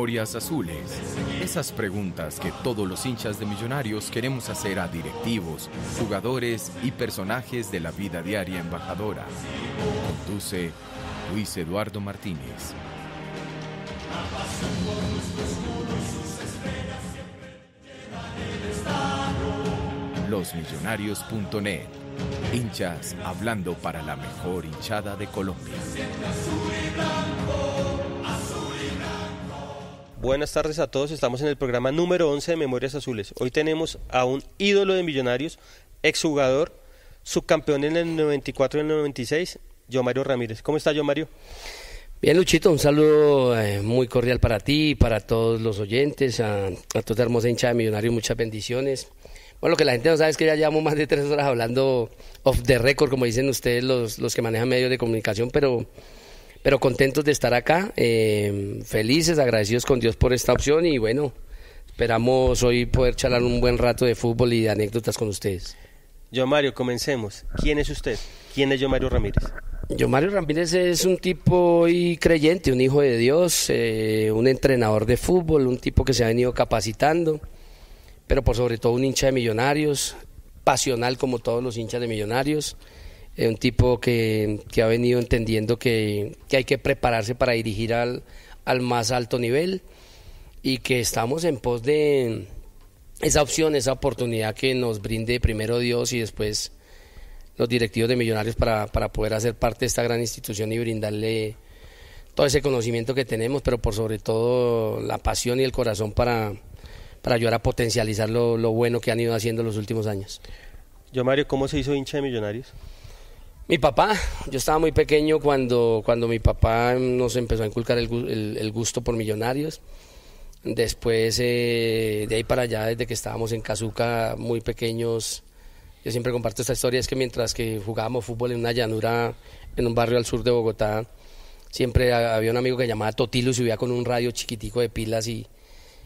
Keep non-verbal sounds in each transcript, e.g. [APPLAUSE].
Memorias Azules. Esas preguntas que todos los hinchas de millonarios queremos hacer a directivos, jugadores y personajes de la vida diaria embajadora. Conduce Luis Eduardo Martínez. Losmillonarios.net. Hinchas hablando para la mejor hinchada de Colombia. Buenas tardes a todos. Estamos en el programa número 11 de Memorias Azules. Hoy tenemos a un ídolo de Millonarios, exjugador, subcampeón en el 94 y el 96, Mario Ramírez. ¿Cómo está, Mario? Bien, Luchito, un saludo eh, muy cordial para ti, para todos los oyentes, a, toda hermosa hincha de Millonarios, muchas bendiciones. Bueno, lo que la gente no sabe es que ya llevamos más de tres horas hablando off the record, como dicen ustedes los, los que manejan medios de comunicación, pero pero contentos de estar acá, eh, felices, agradecidos con Dios por esta opción y bueno, esperamos hoy poder charlar un buen rato de fútbol y de anécdotas con ustedes. Yo Mario, comencemos. ¿Quién es usted? ¿Quién es Yo Mario Ramírez? Yo Mario Ramírez es un tipo y creyente, un hijo de Dios, eh, un entrenador de fútbol, un tipo que se ha venido capacitando, pero por sobre todo un hincha de millonarios, pasional como todos los hinchas de millonarios es eh, un tipo que, ha venido entendiendo que, hay que prepararse para dirigir al, al más alto nivel y que estamos en pos de esa opción, esa oportunidad que nos brinde primero Dios y después los directivos de Millonarios para, poder hacer parte de esta gran institución y brindarle todo ese conocimiento que tenemos, pero por sobre todo la pasión y el corazón para, para ayudar a potencializar lo, lo bueno que han ido haciendo los últimos años. Yo, Mario, ¿cómo se hizo hincha de Millonarios? Mi papá, yo estaba muy pequeño cuando, cuando mi papá mm, nos empezó a inculcar el, gusto por millonarios. Después, eh, de ahí para allá, desde que estábamos en Cazuca, muy pequeños, yo siempre comparto esta historia, es que mientras que jugábamos fútbol en una llanura, en un barrio al sur de Bogotá, siempre había un amigo que llamaba Totilo y subía con un radio chiquitico de pilas y,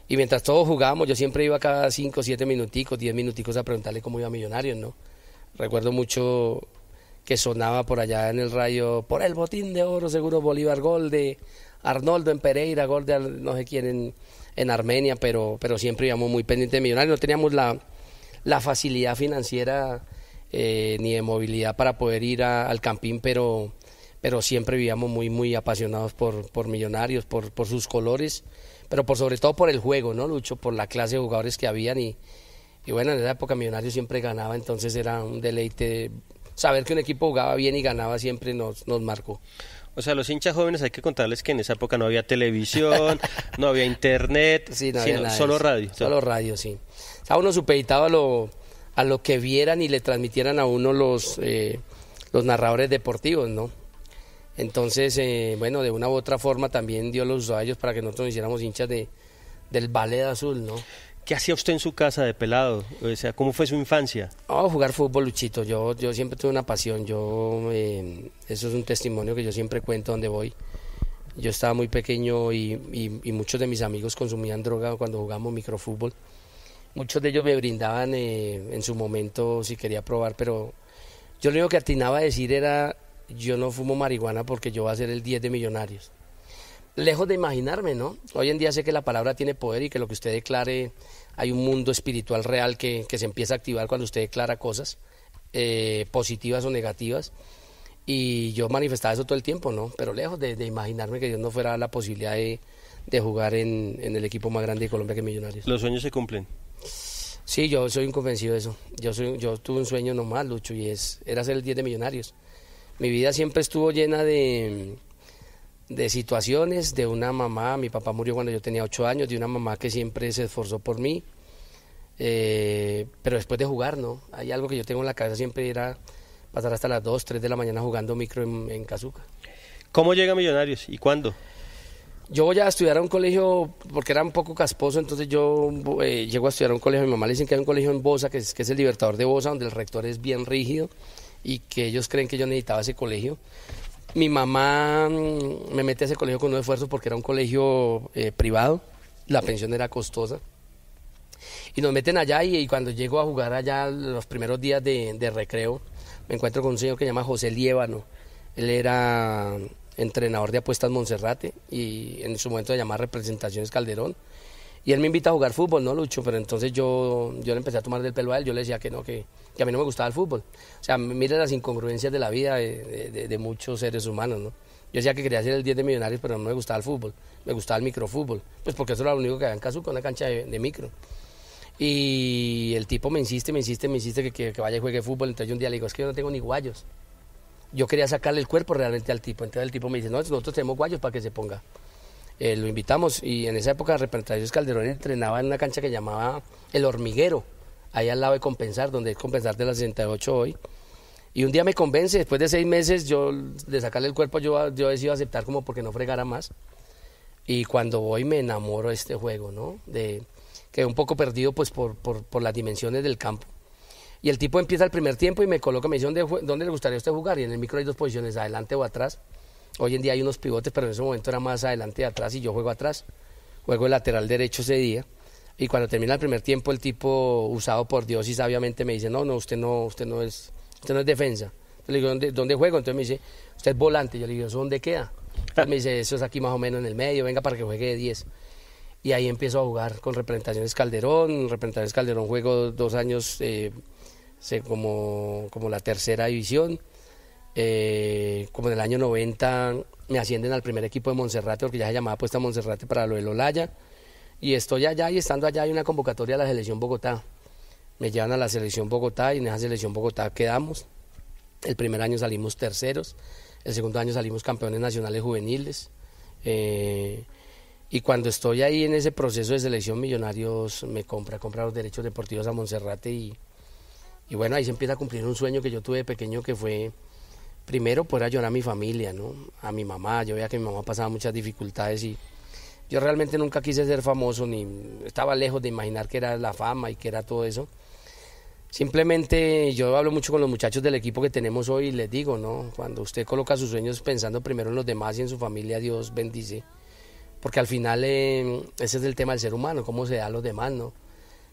y mientras todos jugábamos, yo siempre iba cada 5, siete minuticos, diez minuticos a preguntarle cómo iba Millonarios, ¿no? Recuerdo mucho que sonaba por allá en el rayo, por el botín de oro seguro Bolívar, gol de Arnoldo en Pereira, gol de no sé quién en, Armenia, pero, pero siempre íbamos muy pendientes de Millonarios, no teníamos la, facilidad financiera eh, ni de movilidad para poder ir al campín, pero, pero siempre vivíamos muy, muy apasionados por, Millonarios, por, sus colores, pero por sobre todo por el juego, ¿no, Lucho? Por la clase de jugadores que habían y, y bueno, en esa época Millonarios siempre ganaba, entonces era un deleite saber que un equipo jugaba bien y ganaba siempre nos, nos marcó. O sea, los hinchas jóvenes hay que contarles que en esa época no había televisión, [LAUGHS] no había internet, solo radio. Solo radio, sí. sea uno supeditaba a lo, a lo que vieran y le transmitieran a uno los, eh, los narradores deportivos, ¿no? Entonces, eh, bueno, de una u otra forma también dio los rayos para que nosotros nos hiciéramos hinchas de, del ballet azul, ¿no? ¿Qué hacía usted en su casa de pelado? O sea, ¿cómo fue su infancia? Oh, jugar fútbol, Luchito. Yo, yo siempre tuve una pasión. Yo, em, eso es un testimonio que yo siempre cuento donde voy. Yo estaba muy pequeño y, muchos de mis amigos consumían droga cuando jugamos microfútbol. Muchos de ellos me brindaban eh, en su momento si quería probar, pero yo lo único que atinaba a decir era, yo no fumo marihuana porque yo voy a ser el 10 de millonarios lejos de imaginarme, ¿no? Hoy en día sé que la palabra tiene poder y que lo que usted declare, hay un mundo espiritual real que, se empieza a activar cuando usted declara cosas, eh, positivas o negativas. Y yo manifestaba eso todo el tiempo, ¿no? Pero lejos de, imaginarme que Dios no fuera la posibilidad de, jugar en, el equipo más grande de Colombia que Millonarios. ¿Los sueños se cumplen? Sí, yo soy un convencido de eso. Yo, soy, yo tuve un sueño nomás, Lucho, y es, era ser el 10 de Millonarios. Mi vida siempre estuvo llena de, de situaciones, de una mamá, mi papá murió cuando yo tenía ocho años, de una mamá que siempre se esforzó por mí, eh, pero después de jugar, ¿no? Hay algo que yo tengo en la cabeza, siempre era pasar hasta las 2, 3 de la mañana jugando micro en, Cazuca ¿Cómo llega Millonarios y cuándo? Yo voy a estudiar a un colegio, porque era un poco casposo, entonces yo eh, llego a estudiar a un colegio, mi mamá le dicen que hay un colegio en Bosa, que es, que es el Libertador de Bosa, donde el rector es bien rígido y que ellos creen que yo necesitaba ese colegio. Mi mamá mm, me mete a ese colegio con un esfuerzo porque era un colegio eh, privado, la pensión era costosa. Y nos meten allá y, cuando llego a jugar allá los primeros días de, recreo, me encuentro con un señor que se llama José Liébano. Él era mm, entrenador de apuestas Monserrate y en su momento de llamaba representaciones Calderón. Y él me invita a jugar fútbol, ¿no, Lucho? Pero entonces yo, yo le empecé a tomar del pelo a él, yo le decía que no, que, a mí no me gustaba el fútbol. O sea, mire las incongruencias de la vida de, muchos seres humanos, ¿no? Yo decía que quería ser el 10 de Millonarios, pero no me gustaba el fútbol, me gustaba el microfútbol, pues porque eso era lo único que había en Casuco, una cancha de, micro. Y el tipo me insiste, me insiste, me insiste que, vaya y juegue fútbol. Entonces yo un día le digo, es que yo no tengo ni guayos. Yo quería sacarle el cuerpo realmente al tipo. Entonces el tipo me dice, no, nosotros tenemos guayos para que se ponga. Eh, lo invitamos y en esa época Representaciones Calderón entrenaba en una cancha que llamaba El Hormiguero, ahí al lado de Compensar, donde es Compensar de las 68 hoy. Y un día me convence, después de seis meses yo de sacarle el cuerpo, yo, yo decido aceptar como porque no fregara más. Y cuando voy me enamoro de este juego, ¿no? De, quedé un poco perdido pues por, por, las dimensiones del campo. Y el tipo empieza el primer tiempo y me coloca, me dice, ¿dónde, ¿dónde le gustaría usted jugar? Y en el micro hay dos posiciones, adelante o atrás. Hoy en día hay unos pivotes, pero en ese momento era más adelante y atrás y yo juego atrás. Juego el lateral derecho ese día. Y cuando termina el primer tiempo, el tipo usado por Dios y sabiamente me dice, no, no, usted no, usted no es, usted no es defensa. Yo le digo, ¿dónde, juego? Entonces me dice, usted es volante. Yo le digo, ¿eso dónde queda? me dice, eso es aquí más o menos en el medio, venga para que juegue de 10. Y ahí empiezo a jugar con representaciones Calderón. Representaciones Calderón juego dos años eh, como, como la tercera división. Eh, como en el año 90 me ascienden al primer equipo de Monserrate, porque ya se llamaba puesta Monserrate para lo de Olaya. Y estoy allá y estando allá hay una convocatoria a la selección Bogotá. Me llevan a la selección Bogotá y en esa selección Bogotá quedamos. El primer año salimos terceros, el segundo año salimos campeones nacionales juveniles. Eh, y cuando estoy ahí en ese proceso de selección, Millonarios me compra, compra los derechos deportivos a Monserrate y, y bueno, ahí se empieza a cumplir un sueño que yo tuve de pequeño que fue primero poder pues, ayudar a mi familia, ¿no? A mi mamá, yo veía que mi mamá pasaba muchas dificultades y yo realmente nunca quise ser famoso ni estaba lejos de imaginar que era la fama y que era todo eso. Simplemente yo hablo mucho con los muchachos del equipo que tenemos hoy y les digo, ¿no? Cuando usted coloca sus sueños pensando primero en los demás y en su familia, Dios bendice. Porque al final eh, ese es el tema del ser humano, cómo se da a los demás, ¿no?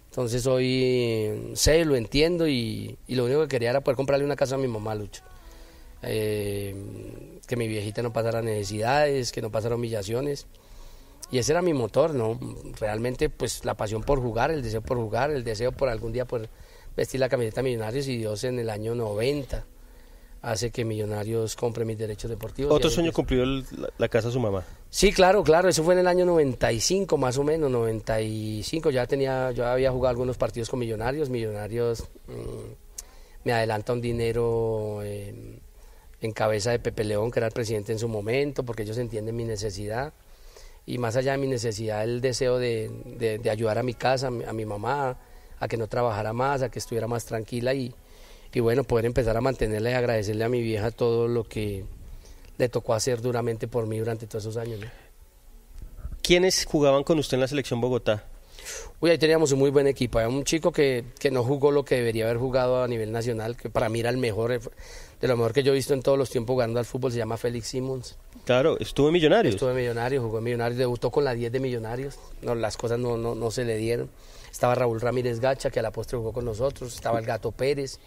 Entonces hoy eh, sé, lo entiendo y, y lo único que quería era poder comprarle una casa a mi mamá, Lucho. Eh, que mi viejita no pasara necesidades, que no pasara humillaciones. Y ese era mi motor, ¿no? Realmente, pues la pasión por jugar, el deseo por jugar, el deseo por algún día por vestir la camiseta Millonarios y Dios en el año 90 hace que Millonarios compre mis derechos deportivos. ¿Otro sueño cumplió la, casa de su mamá? Sí, claro, claro, eso fue en el año 95 más o menos, 95, ya tenía, yo había jugado algunos partidos con Millonarios, Millonarios mm, me adelanta un dinero eh, en cabeza de Pepe León, que era el presidente en su momento, porque ellos entienden mi necesidad. Y más allá de mi necesidad, el deseo de, ayudar a mi casa, a mi, mamá, a que no trabajara más, a que estuviera más tranquila y, bueno, poder empezar a mantenerla y agradecerle a mi vieja todo lo que le tocó hacer duramente por mí durante todos esos años. ¿Quiénes jugaban con usted en la selección Bogotá? Uy, ahí teníamos un muy buen equipo. Había un chico que, que, no jugó lo que debería haber jugado a nivel nacional, que para mí era el mejor de lo mejor que yo he visto en todos los tiempos jugando al fútbol, se llama Félix Simmons. Claro, estuvo en Millonarios. Estuvo en Millonarios, jugó en Millonarios, debutó con la 10 de Millonarios, no, las cosas no, no, no se le dieron. Estaba Raúl Ramírez Gacha, que a la postre jugó con nosotros, estaba el Gato Pérez,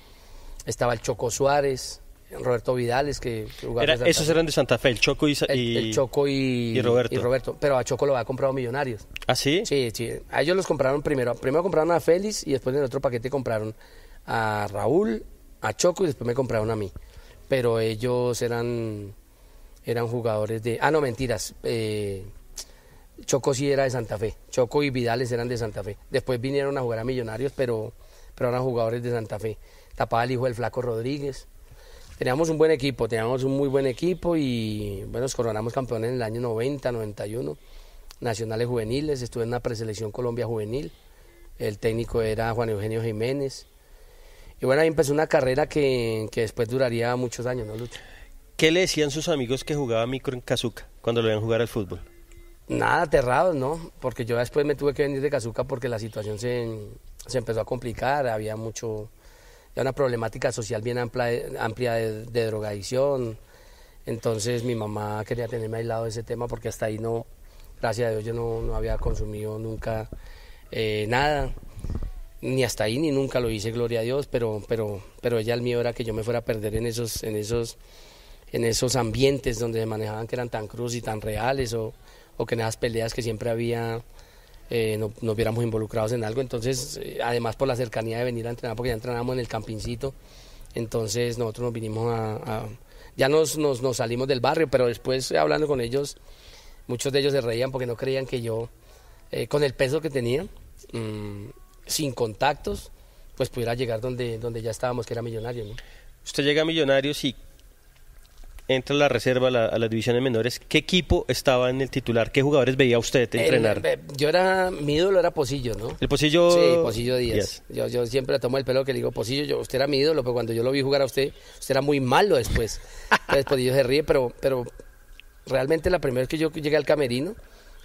estaba el Choco Suárez, Roberto Vidales, que, jugaba Esos eran de Santa Fe, el Choco y, Choco y, Roberto. Pero a Choco lo había comprado Millonarios. ¿Ah, sí? Sí, sí. A ellos los compraron primero. Primero compraron a Félix y después en otro paquete compraron a Raúl, a Choco y después me compraron a mí pero ellos eran, eran jugadores de... Ah, no, mentiras. Eh, Choco sí era de Santa Fe. Choco y Vidales eran de Santa Fe. Después vinieron a jugar a Millonarios, pero, pero eran jugadores de Santa Fe. Tapaba el hijo del Flaco Rodríguez. Teníamos un buen equipo, teníamos un muy buen equipo y bueno, nos coronamos campeones en el año 90, 91. Nacionales juveniles, estuve en la preselección Colombia juvenil. El técnico era Juan Eugenio Jiménez. Y bueno, ahí empezó una carrera que, después duraría muchos años, ¿no, Lucho? ¿Qué le decían sus amigos que jugaba micro en Kazuca cuando lo a jugar al fútbol? Nada, aterrados, ¿no? Porque yo después me tuve que venir de Kazuca porque la situación se, empezó a complicar, había mucho, una problemática social bien amplia, de, drogadicción. Entonces mi mamá quería tenerme aislado de ese tema porque hasta ahí no, gracias a Dios, yo no, había consumido nunca eh, nada ni hasta ahí ni nunca lo hice, gloria a Dios, pero, pero, pero ella el mío era que yo me fuera a perder en esos, en esos, en esos ambientes donde se manejaban que eran tan cruz y tan reales o, que en esas peleas que siempre había eh, nos viéramos involucrados en algo. Entonces, eh, además por la cercanía de venir a entrenar, porque ya entrenábamos en el campincito, entonces nosotros nos vinimos a... ya nos, nos, salimos del barrio, pero después eh, hablando con ellos, muchos de ellos se reían porque no creían que yo, con el peso que tenía, mm, sin contactos, pues pudiera llegar donde, donde ya estábamos, que era millonario Usted llega a Millonarios y entra a la reserva, a, las divisiones menores. ¿Qué equipo estaba en el titular? ¿Qué jugadores veía usted entrenar? Eh, yo era, mi ídolo era Posillo, ¿no? ¿El Posillo? Sí, Posillo Díaz. Yo, siempre le tomo el pelo que le digo, Posillo, yo, usted era mi ídolo, pero cuando yo lo vi jugar a usted, usted era muy malo después. Entonces [LAUGHS] pues, Posillo pues, se ríe, pero, pero realmente la primera vez que yo llegué al camerino,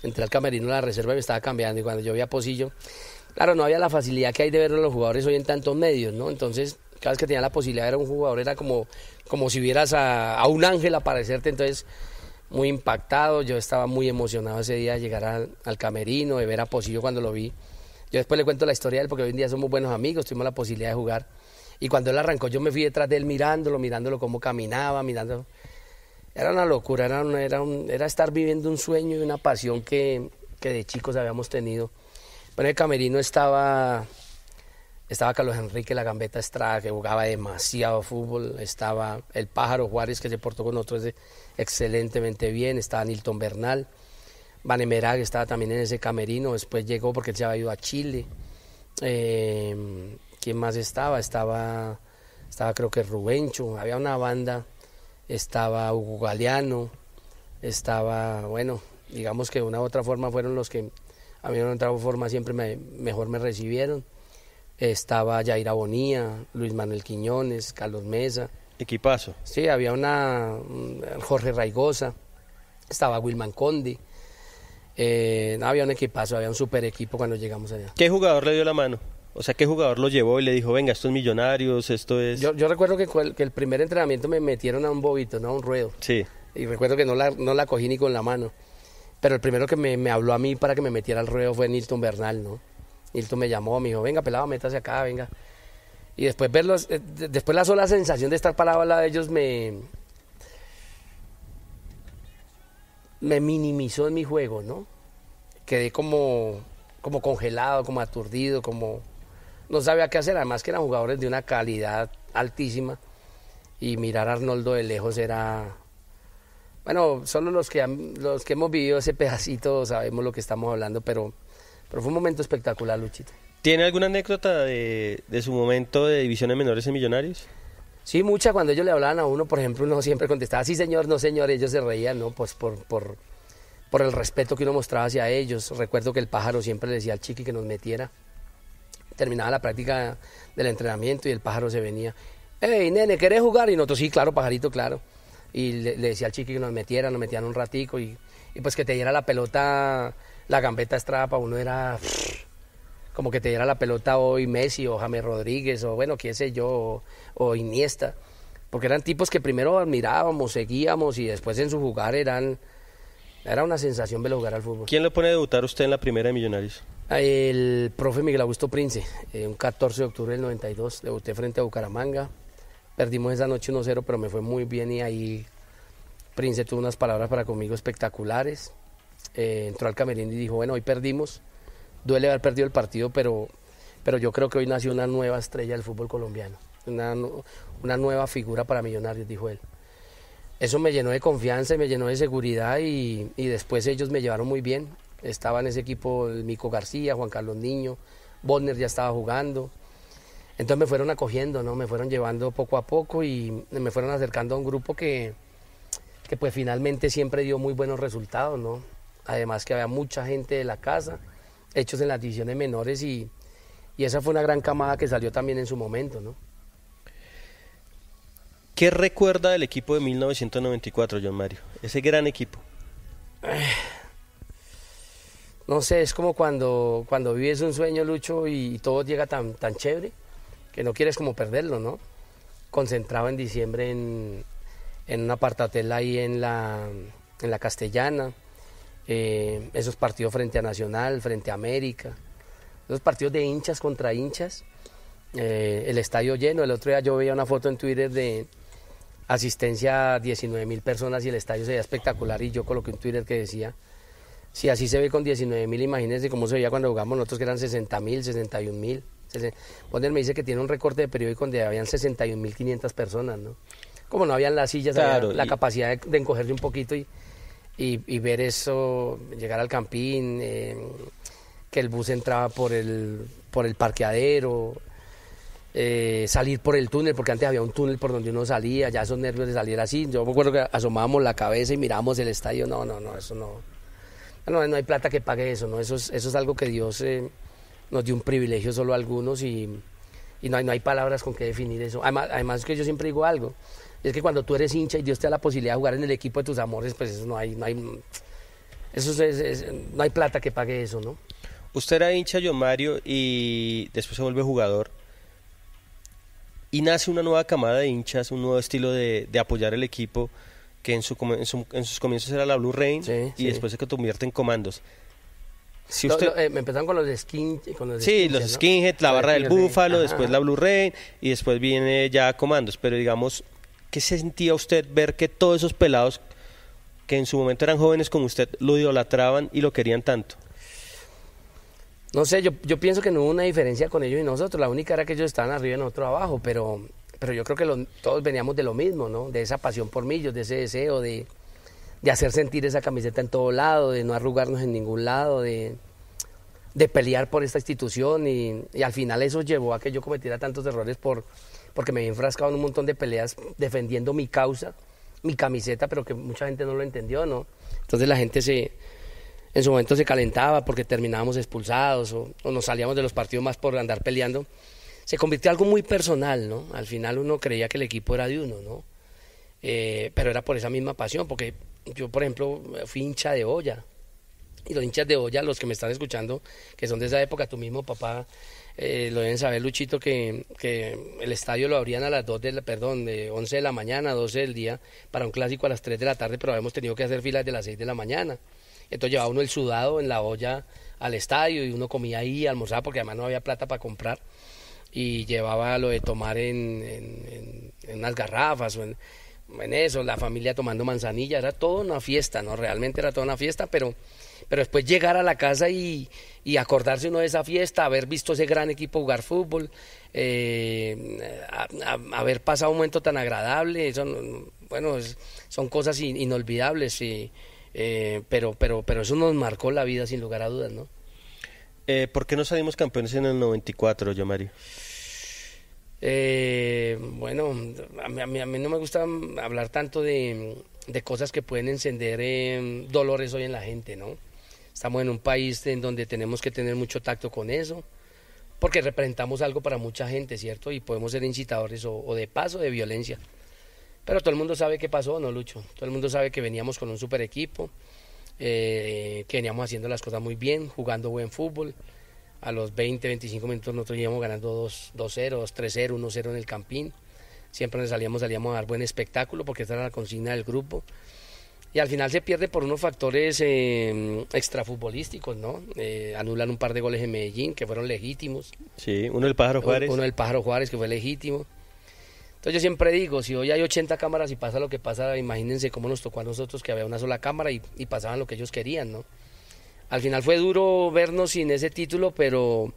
entré al camerino a la reserva y me estaba cambiando. Y cuando yo vi a Posillo, Claro, no había la facilidad que hay de ver a los jugadores hoy en tantos medios, ¿no? Entonces, cada vez que tenía la posibilidad de ver a un jugador era como, como si vieras a, a un ángel aparecerte, entonces muy impactado, yo estaba muy emocionado ese día de llegar al, camerino, de ver a Posillo cuando lo vi. Yo después le cuento la historia de él porque hoy en día somos buenos amigos, tuvimos la posibilidad de jugar. Y cuando él arrancó, yo me fui detrás de él mirándolo, mirándolo cómo caminaba, mirándolo. Era una locura, era, era, un, era estar viviendo un sueño y una pasión que, que de chicos habíamos tenido en el camerino estaba, estaba Carlos Enrique La Gambeta Estrada, que jugaba demasiado fútbol. Estaba el Pájaro Juárez, que se portó con nosotros excelentemente bien. Estaba Nilton Bernal. Van que estaba también en ese camerino. Después llegó porque él se había ido a Chile. Eh, ¿Quién más estaba? Estaba, estaba creo que Rubencho. Había una banda. Estaba Hugo Galeano. Estaba, bueno, digamos que de una u otra forma fueron los que a mí de otra forma siempre me, mejor me recibieron. Estaba Yaira Abonía, Luis Manuel Quiñones, Carlos Mesa. Equipazo. Sí, había una Jorge Raigosa, estaba Wilman Condi. Eh, no, había un equipazo, había un super equipo cuando llegamos allá. ¿Qué jugador le dio la mano? O sea, ¿qué jugador lo llevó y le dijo, venga, estos millonarios, esto es...? Yo, recuerdo que, el primer entrenamiento me metieron a un bobito, ¿no? A un ruedo. Sí. Y recuerdo que no no la cogí ni con la mano. Pero el primero que me, habló a mí para que me metiera al ruedo fue Nilton Bernal, ¿no? Nilton me llamó, me dijo, venga, pelado, métase acá, venga. Y después verlos, eh, después la sola sensación de estar lado de ellos me... Me minimizó en mi juego, ¿no? Quedé como, como congelado, como aturdido, como... No sabía qué hacer, además que eran jugadores de una calidad altísima. Y mirar a Arnoldo de lejos era bueno, solo los que, los que hemos vivido ese pedacito sabemos lo que estamos hablando, pero, pero fue un momento espectacular, Luchito. ¿Tiene alguna anécdota de, su momento de divisiones menores en Millonarios? Sí, mucha. Cuando ellos le hablaban a uno, por ejemplo, uno siempre contestaba, sí, señor, no, señor. Ellos se reían, ¿no? Pues por, por, por el respeto que uno mostraba hacia ellos. Recuerdo que el pájaro siempre le decía al chiqui que nos metiera. Terminaba la práctica del entrenamiento y el pájaro se venía. ¡Ey, nene, ¿querés jugar? Y nosotros, sí, claro, pajarito, claro y le, decía al chiqui que nos metiera, nos metían un ratico y, pues que te diera la pelota, la gambeta estrapa, uno era [SNIFFS] como que te diera la pelota hoy Messi o James Rodríguez o bueno, quién sé yo, o, Iniesta, porque eran tipos que primero admirábamos, seguíamos y después en su jugar eran, era una sensación verlo jugar al fútbol. ¿Quién le pone a debutar usted en la primera de Millonarios? El profe Miguel Augusto Prince, eh, un 14 de octubre del 92, debuté frente a Bucaramanga. Perdimos esa noche 1-0, pero me fue muy bien y ahí Prince tuvo unas palabras para conmigo espectaculares. Eh, entró al camerín y dijo, bueno, hoy perdimos, duele haber perdido el partido, pero, pero yo creo que hoy nació una nueva estrella del fútbol colombiano, una, nueva figura para Millonarios, dijo él. Eso me llenó de confianza y me llenó de seguridad y, después ellos me llevaron muy bien. Estaba en ese equipo el Mico García, Juan Carlos Niño, Bonner ya estaba jugando, entonces me fueron acogiendo, ¿no? Me fueron llevando poco a poco y me fueron acercando a un grupo que, pues finalmente siempre dio muy buenos resultados, ¿no? Además que había mucha gente de la casa, hechos en las divisiones menores y, esa fue una gran camada que salió también en su momento, ¿no? ¿Qué recuerda del equipo de 1994, John Mario? Ese gran equipo. No sé, es como cuando, cuando vives un sueño, Lucho, y todo llega tan, tan chévere que no quieres como perderlo, ¿no? Concentrado en diciembre en, una partatela ahí en la, Castellana, eh, esos partidos frente a Nacional, frente a América, esos partidos de hinchas contra hinchas, eh, el estadio lleno. El otro día yo veía una foto en Twitter de asistencia a 19 mil personas y el estadio se veía espectacular y yo coloqué un Twitter que decía, si así se ve con 19 mil, imagínense cómo se veía cuando jugamos nosotros que eran 60 mil, 61 mil. Bonner me dice que tiene un recorte de periódico donde habían 61.500 personas, ¿no? Como no habían las sillas, la capacidad de, encogerle encogerse un poquito y, y, ver eso, llegar al campín, eh, que el bus entraba por el, por el parqueadero, eh, salir por el túnel, porque antes había un túnel por donde uno salía, ya esos nervios de salir así. Yo me acuerdo que asomábamos la cabeza y mirábamos el estadio. No, no, no, eso no. No, no hay plata que pague eso, ¿no? Eso es, eso es algo que Dios eh, nos dio un privilegio solo a algunos y, y no, hay, no hay palabras con que definir eso. Además, además que yo siempre digo algo, es que cuando tú eres hincha y Dios te da la posibilidad de jugar en el equipo de tus amores, pues eso no hay, no hay, eso no hay plata que pague eso, ¿no? Usted era hincha, yo Mario, y después se vuelve jugador. Y nace una nueva camada de hinchas, un nuevo estilo de, de apoyar el equipo, que en, en, sus comienzos era la Blue Rain y después se convierte en comandos me eh, empezaron con los skin, sí, los la barra del búfalo, después la Blu-ray y después viene ya comandos. Pero digamos, ¿qué sentía usted ver que todos esos pelados que en su momento eran jóvenes como usted lo idolatraban y lo querían tanto? No sé, yo, pienso que no hubo una diferencia con ellos y nosotros. La única era que ellos estaban arriba y nosotros abajo, pero, pero yo creo que todos veníamos de lo mismo, ¿no? De esa pasión por millos, de ese deseo de, de hacer sentir esa camiseta en todo lado, de no arrugarnos en ningún lado, de, pelear por esta institución y, al final eso llevó a que yo cometiera tantos errores por, porque me había enfrascado en un montón de peleas defendiendo mi causa, mi camiseta, pero que mucha gente no lo entendió, ¿no? Entonces la gente se, en su momento se calentaba porque terminábamos expulsados o, nos salíamos de los partidos más por andar peleando. Se convirtió en algo muy personal, ¿no? Al final uno creía que el equipo era de uno, ¿no? Eh, pero era por esa misma pasión, porque yo, por ejemplo, fui hincha de olla. Y los hinchas de olla, los que me están escuchando, que son de esa época, tú mismo papá, eh, lo deben saber, Luchito, que, que, el estadio lo abrían a las 2 de perdón, de 11 de la mañana, 12 del día, para un clásico a las 3 de la tarde, pero habíamos tenido que hacer filas de las 6 de la mañana. Entonces llevaba uno el sudado en la olla al estadio y uno comía ahí, almorzaba, porque además no había plata para comprar. Y llevaba lo de tomar en, en, en, en unas garrafas o en en eso, la familia tomando manzanilla, era toda una fiesta, ¿no? Realmente era toda una fiesta, pero, pero después llegar a la casa y, y acordarse uno de esa fiesta, haber visto ese gran equipo jugar fútbol, eh, haber pasado un momento tan agradable, eso, bueno, son cosas inolvidables, y, eh, pero, pero, pero eso nos marcó la vida sin lugar a dudas, ¿no? Eh, ¿Por qué no salimos campeones en el 94, yo, Mario? Eh, bueno, a mí, no me gusta hablar tanto de, cosas que pueden encender em, dolores hoy en la gente, ¿no? Estamos en un país en donde tenemos que tener mucho tacto con eso, porque representamos algo para mucha gente, ¿cierto? Y podemos ser incitadores o, de paso de violencia. Pero todo el mundo sabe qué pasó, ¿no, Lucho? Todo el mundo sabe que veníamos con un super equipo, eh, que veníamos haciendo las cosas muy bien, jugando buen fútbol a los 20, 25 minutos nosotros íbamos ganando 2-0, 3-0, 1-0 en el campín. Siempre nos salíamos, salíamos a dar buen espectáculo porque esta era la consigna del grupo. Y al final se pierde por unos factores eh, extrafutbolísticos, ¿no? Eh, anulan un par de goles en Medellín que fueron legítimos. Sí, uno del Pájaro Juárez. Uno del Pájaro Juárez que fue legítimo. Entonces yo siempre digo, si hoy hay 80 cámaras y pasa lo que pasa, imagínense cómo nos tocó a nosotros que había una sola cámara y pasaban lo que ellos querían, ¿no? Al final fue duro vernos sin ese título, pero,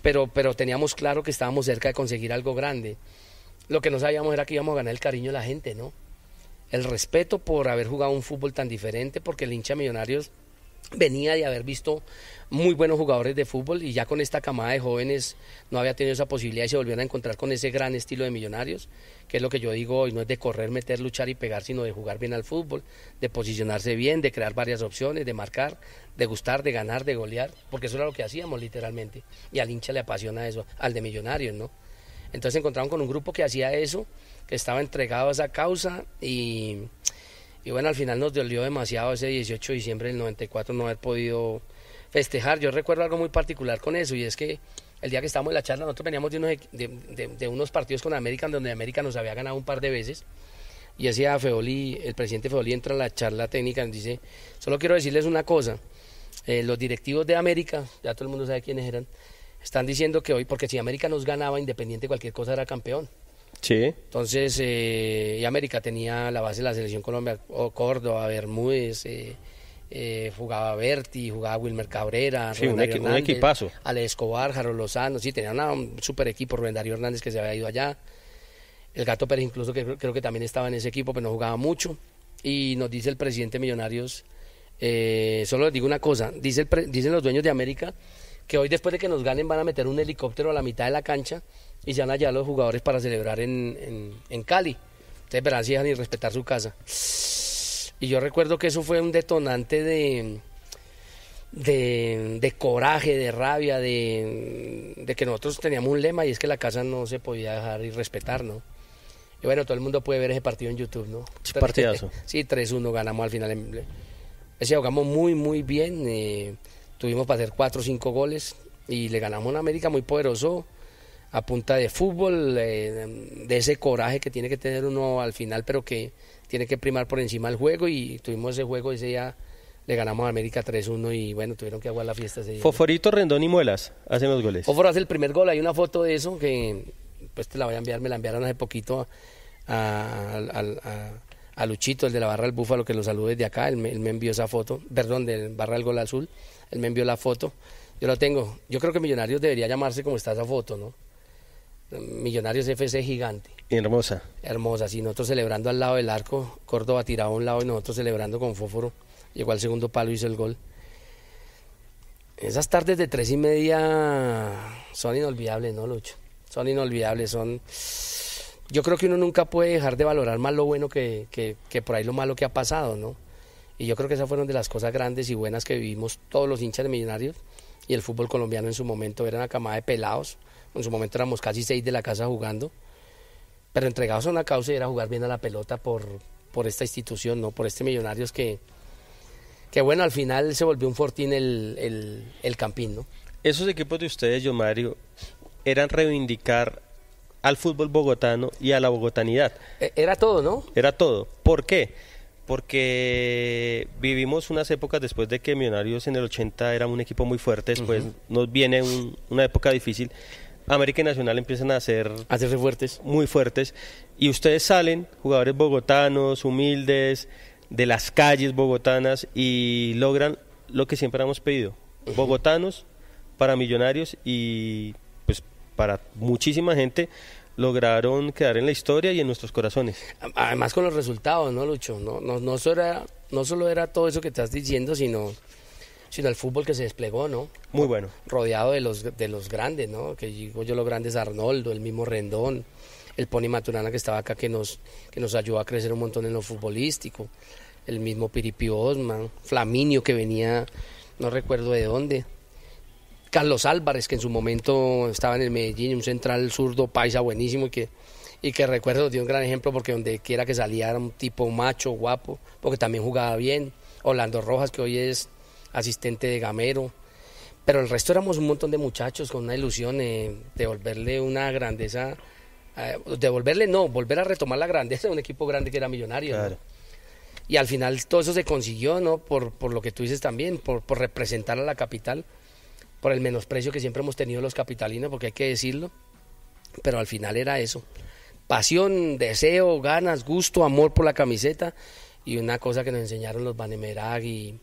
pero, pero teníamos claro que estábamos cerca de conseguir algo grande. Lo que no sabíamos era que íbamos a ganar el cariño de la gente, ¿no? El respeto por haber jugado un fútbol tan diferente, porque el hincha Millonarios venía de haber visto muy buenos jugadores de fútbol y ya con esta camada de jóvenes no había tenido esa posibilidad y se volvieron a encontrar con ese gran estilo de millonarios, que es lo que yo digo hoy, no es de correr, meter, luchar y pegar, sino de jugar bien al fútbol, de posicionarse bien, de crear varias opciones, de marcar, de gustar, de ganar, de golear, porque eso era lo que hacíamos literalmente y al hincha le apasiona eso, al de millonarios, ¿no? Entonces se encontraron con un grupo que hacía eso, que estaba entregado a esa causa y y bueno, al final nos dolió demasiado ese 18 de diciembre del 94 no haber podido festejar. Yo recuerdo algo muy particular con eso y es que el día que estábamos en la charla nosotros veníamos de unos, de, unos partidos con América en donde América nos había ganado un par de veces. Y ese día Feoli, el presidente Feoli entra a la charla técnica y nos dice, solo quiero decirles una cosa, eh, los directivos de América, ya todo el mundo sabe quiénes eran, están diciendo que hoy, porque si América nos ganaba, independiente cualquier cosa, era campeón. Sí. Entonces, eh, y América tenía la base de la selección Colombia, Córdoba, Bermúdez, eh, eh, jugaba Berti, jugaba Wilmer Cabrera, sí, un, equipazo. Ale Escobar, Jaro Lozano, sí, tenía un super equipo, Rubén Darío Hernández que se había ido allá. El Gato Pérez incluso que creo que también estaba en ese equipo, pero no jugaba mucho. Y nos dice el presidente Millonarios, eh, solo les digo una cosa, dice el dicen los dueños de América que hoy después de que nos ganen van a meter un helicóptero a la mitad de la cancha y se han allá los jugadores para celebrar en, Cali. Entonces verán si dejan y respetar su casa. Y yo recuerdo que eso fue un detonante de, de, coraje, de rabia, de, de, que nosotros teníamos un lema y es que la casa no se podía dejar y respetar, ¿no? Y bueno, todo el mundo puede ver ese partido en YouTube, ¿no? Sí, [LAUGHS] Sí, 3-1 ganamos al final. Ese jugamos muy, muy bien. Eh, tuvimos para hacer 4 o 5 goles y le ganamos a un América muy poderoso a punta de fútbol, eh, de ese coraje que tiene que tener uno al final, pero que tiene que primar por encima el juego y tuvimos ese juego ese día. Le ganamos a América 3-1 y bueno, tuvieron que aguar la fiesta ese día. Foforito, Rendón y Muelas hacen los goles. Fofor hace el primer gol, hay una foto de eso que pues te la voy a enviar, me la enviaron hace poquito a, Luchito, el de la barra del Búfalo, que lo saludes desde acá, él me, envió esa foto, perdón, de barra del Gol Azul, él me envió la foto, yo la tengo. Yo creo que Millonarios debería llamarse como está esa foto, ¿no? Millonarios FC gigante. hermosa. Hermosa, sí. Nosotros celebrando al lado del arco, Córdoba tiraba a un lado y nosotros celebrando con fósforo. Llegó al segundo palo, hizo el gol. Esas tardes de tres y media son inolvidables, ¿no, Lucho? Son inolvidables, son... Yo creo que uno nunca puede dejar de valorar más lo bueno que, que por ahí lo malo que ha pasado, ¿no? Y yo creo que esas fueron de las cosas grandes y buenas que vivimos todos los hinchas de Millonarios y el fútbol colombiano en su momento. Era una camada de pelados en su momento éramos casi seis de la casa jugando, pero entregados a una causa y era jugar bien a la pelota por, por esta institución, no por este Millonarios que, que bueno, al final se volvió un fortín el, el, Campín, ¿no? Esos equipos de ustedes, yo Mario, eran reivindicar al fútbol bogotano y a la bogotanidad. E, era todo, ¿no? Era todo. ¿Por qué? porque vivimos unas épocas después de que Millonarios en el 80 era un equipo muy fuerte, después nos viene una época difícil, América Nacional empiezan a ser... hacerse fuertes. Muy fuertes. Y ustedes salen, jugadores bogotanos, humildes, de las calles bogotanas, y logran lo que siempre hemos pedido. Bogotanos para millonarios y pues para muchísima gente lograron quedar en la historia y en nuestros corazones. Además con los resultados, ¿no, Lucho? No, no, no, solo, era, no solo era todo eso que estás diciendo, sino sino el fútbol que se desplegó, ¿no? Muy bueno. Rodeado de los, de los grandes, ¿no? Que digo yo los grandes Arnoldo, el mismo Rendón, el Pony Maturana que estaba acá, que nos, que nos ayudó a crecer un montón en lo futbolístico, el mismo Piripi Osman, Flaminio que venía, no recuerdo de dónde. Carlos Álvarez, que en su momento estaba en el Medellín, un central zurdo paisa buenísimo y que, y que recuerdo dio un gran ejemplo porque donde quiera que saliera un tipo macho, guapo, porque también jugaba bien. Orlando Rojas, que hoy es asistente de gamero, pero el resto éramos un montón de muchachos con una ilusión de volverle una grandeza, eh, devolverle no, volver a retomar la grandeza de un equipo grande que era millonario. Y al final todo eso se consiguió, ¿no? Por, lo que tú dices también, por, por, representar a la capital, por el menosprecio que siempre hemos tenido los capitalinos, porque hay que decirlo, pero al final era eso. Pasión, deseo, ganas, gusto, amor por la camiseta y una cosa que nos enseñaron los Banemerag y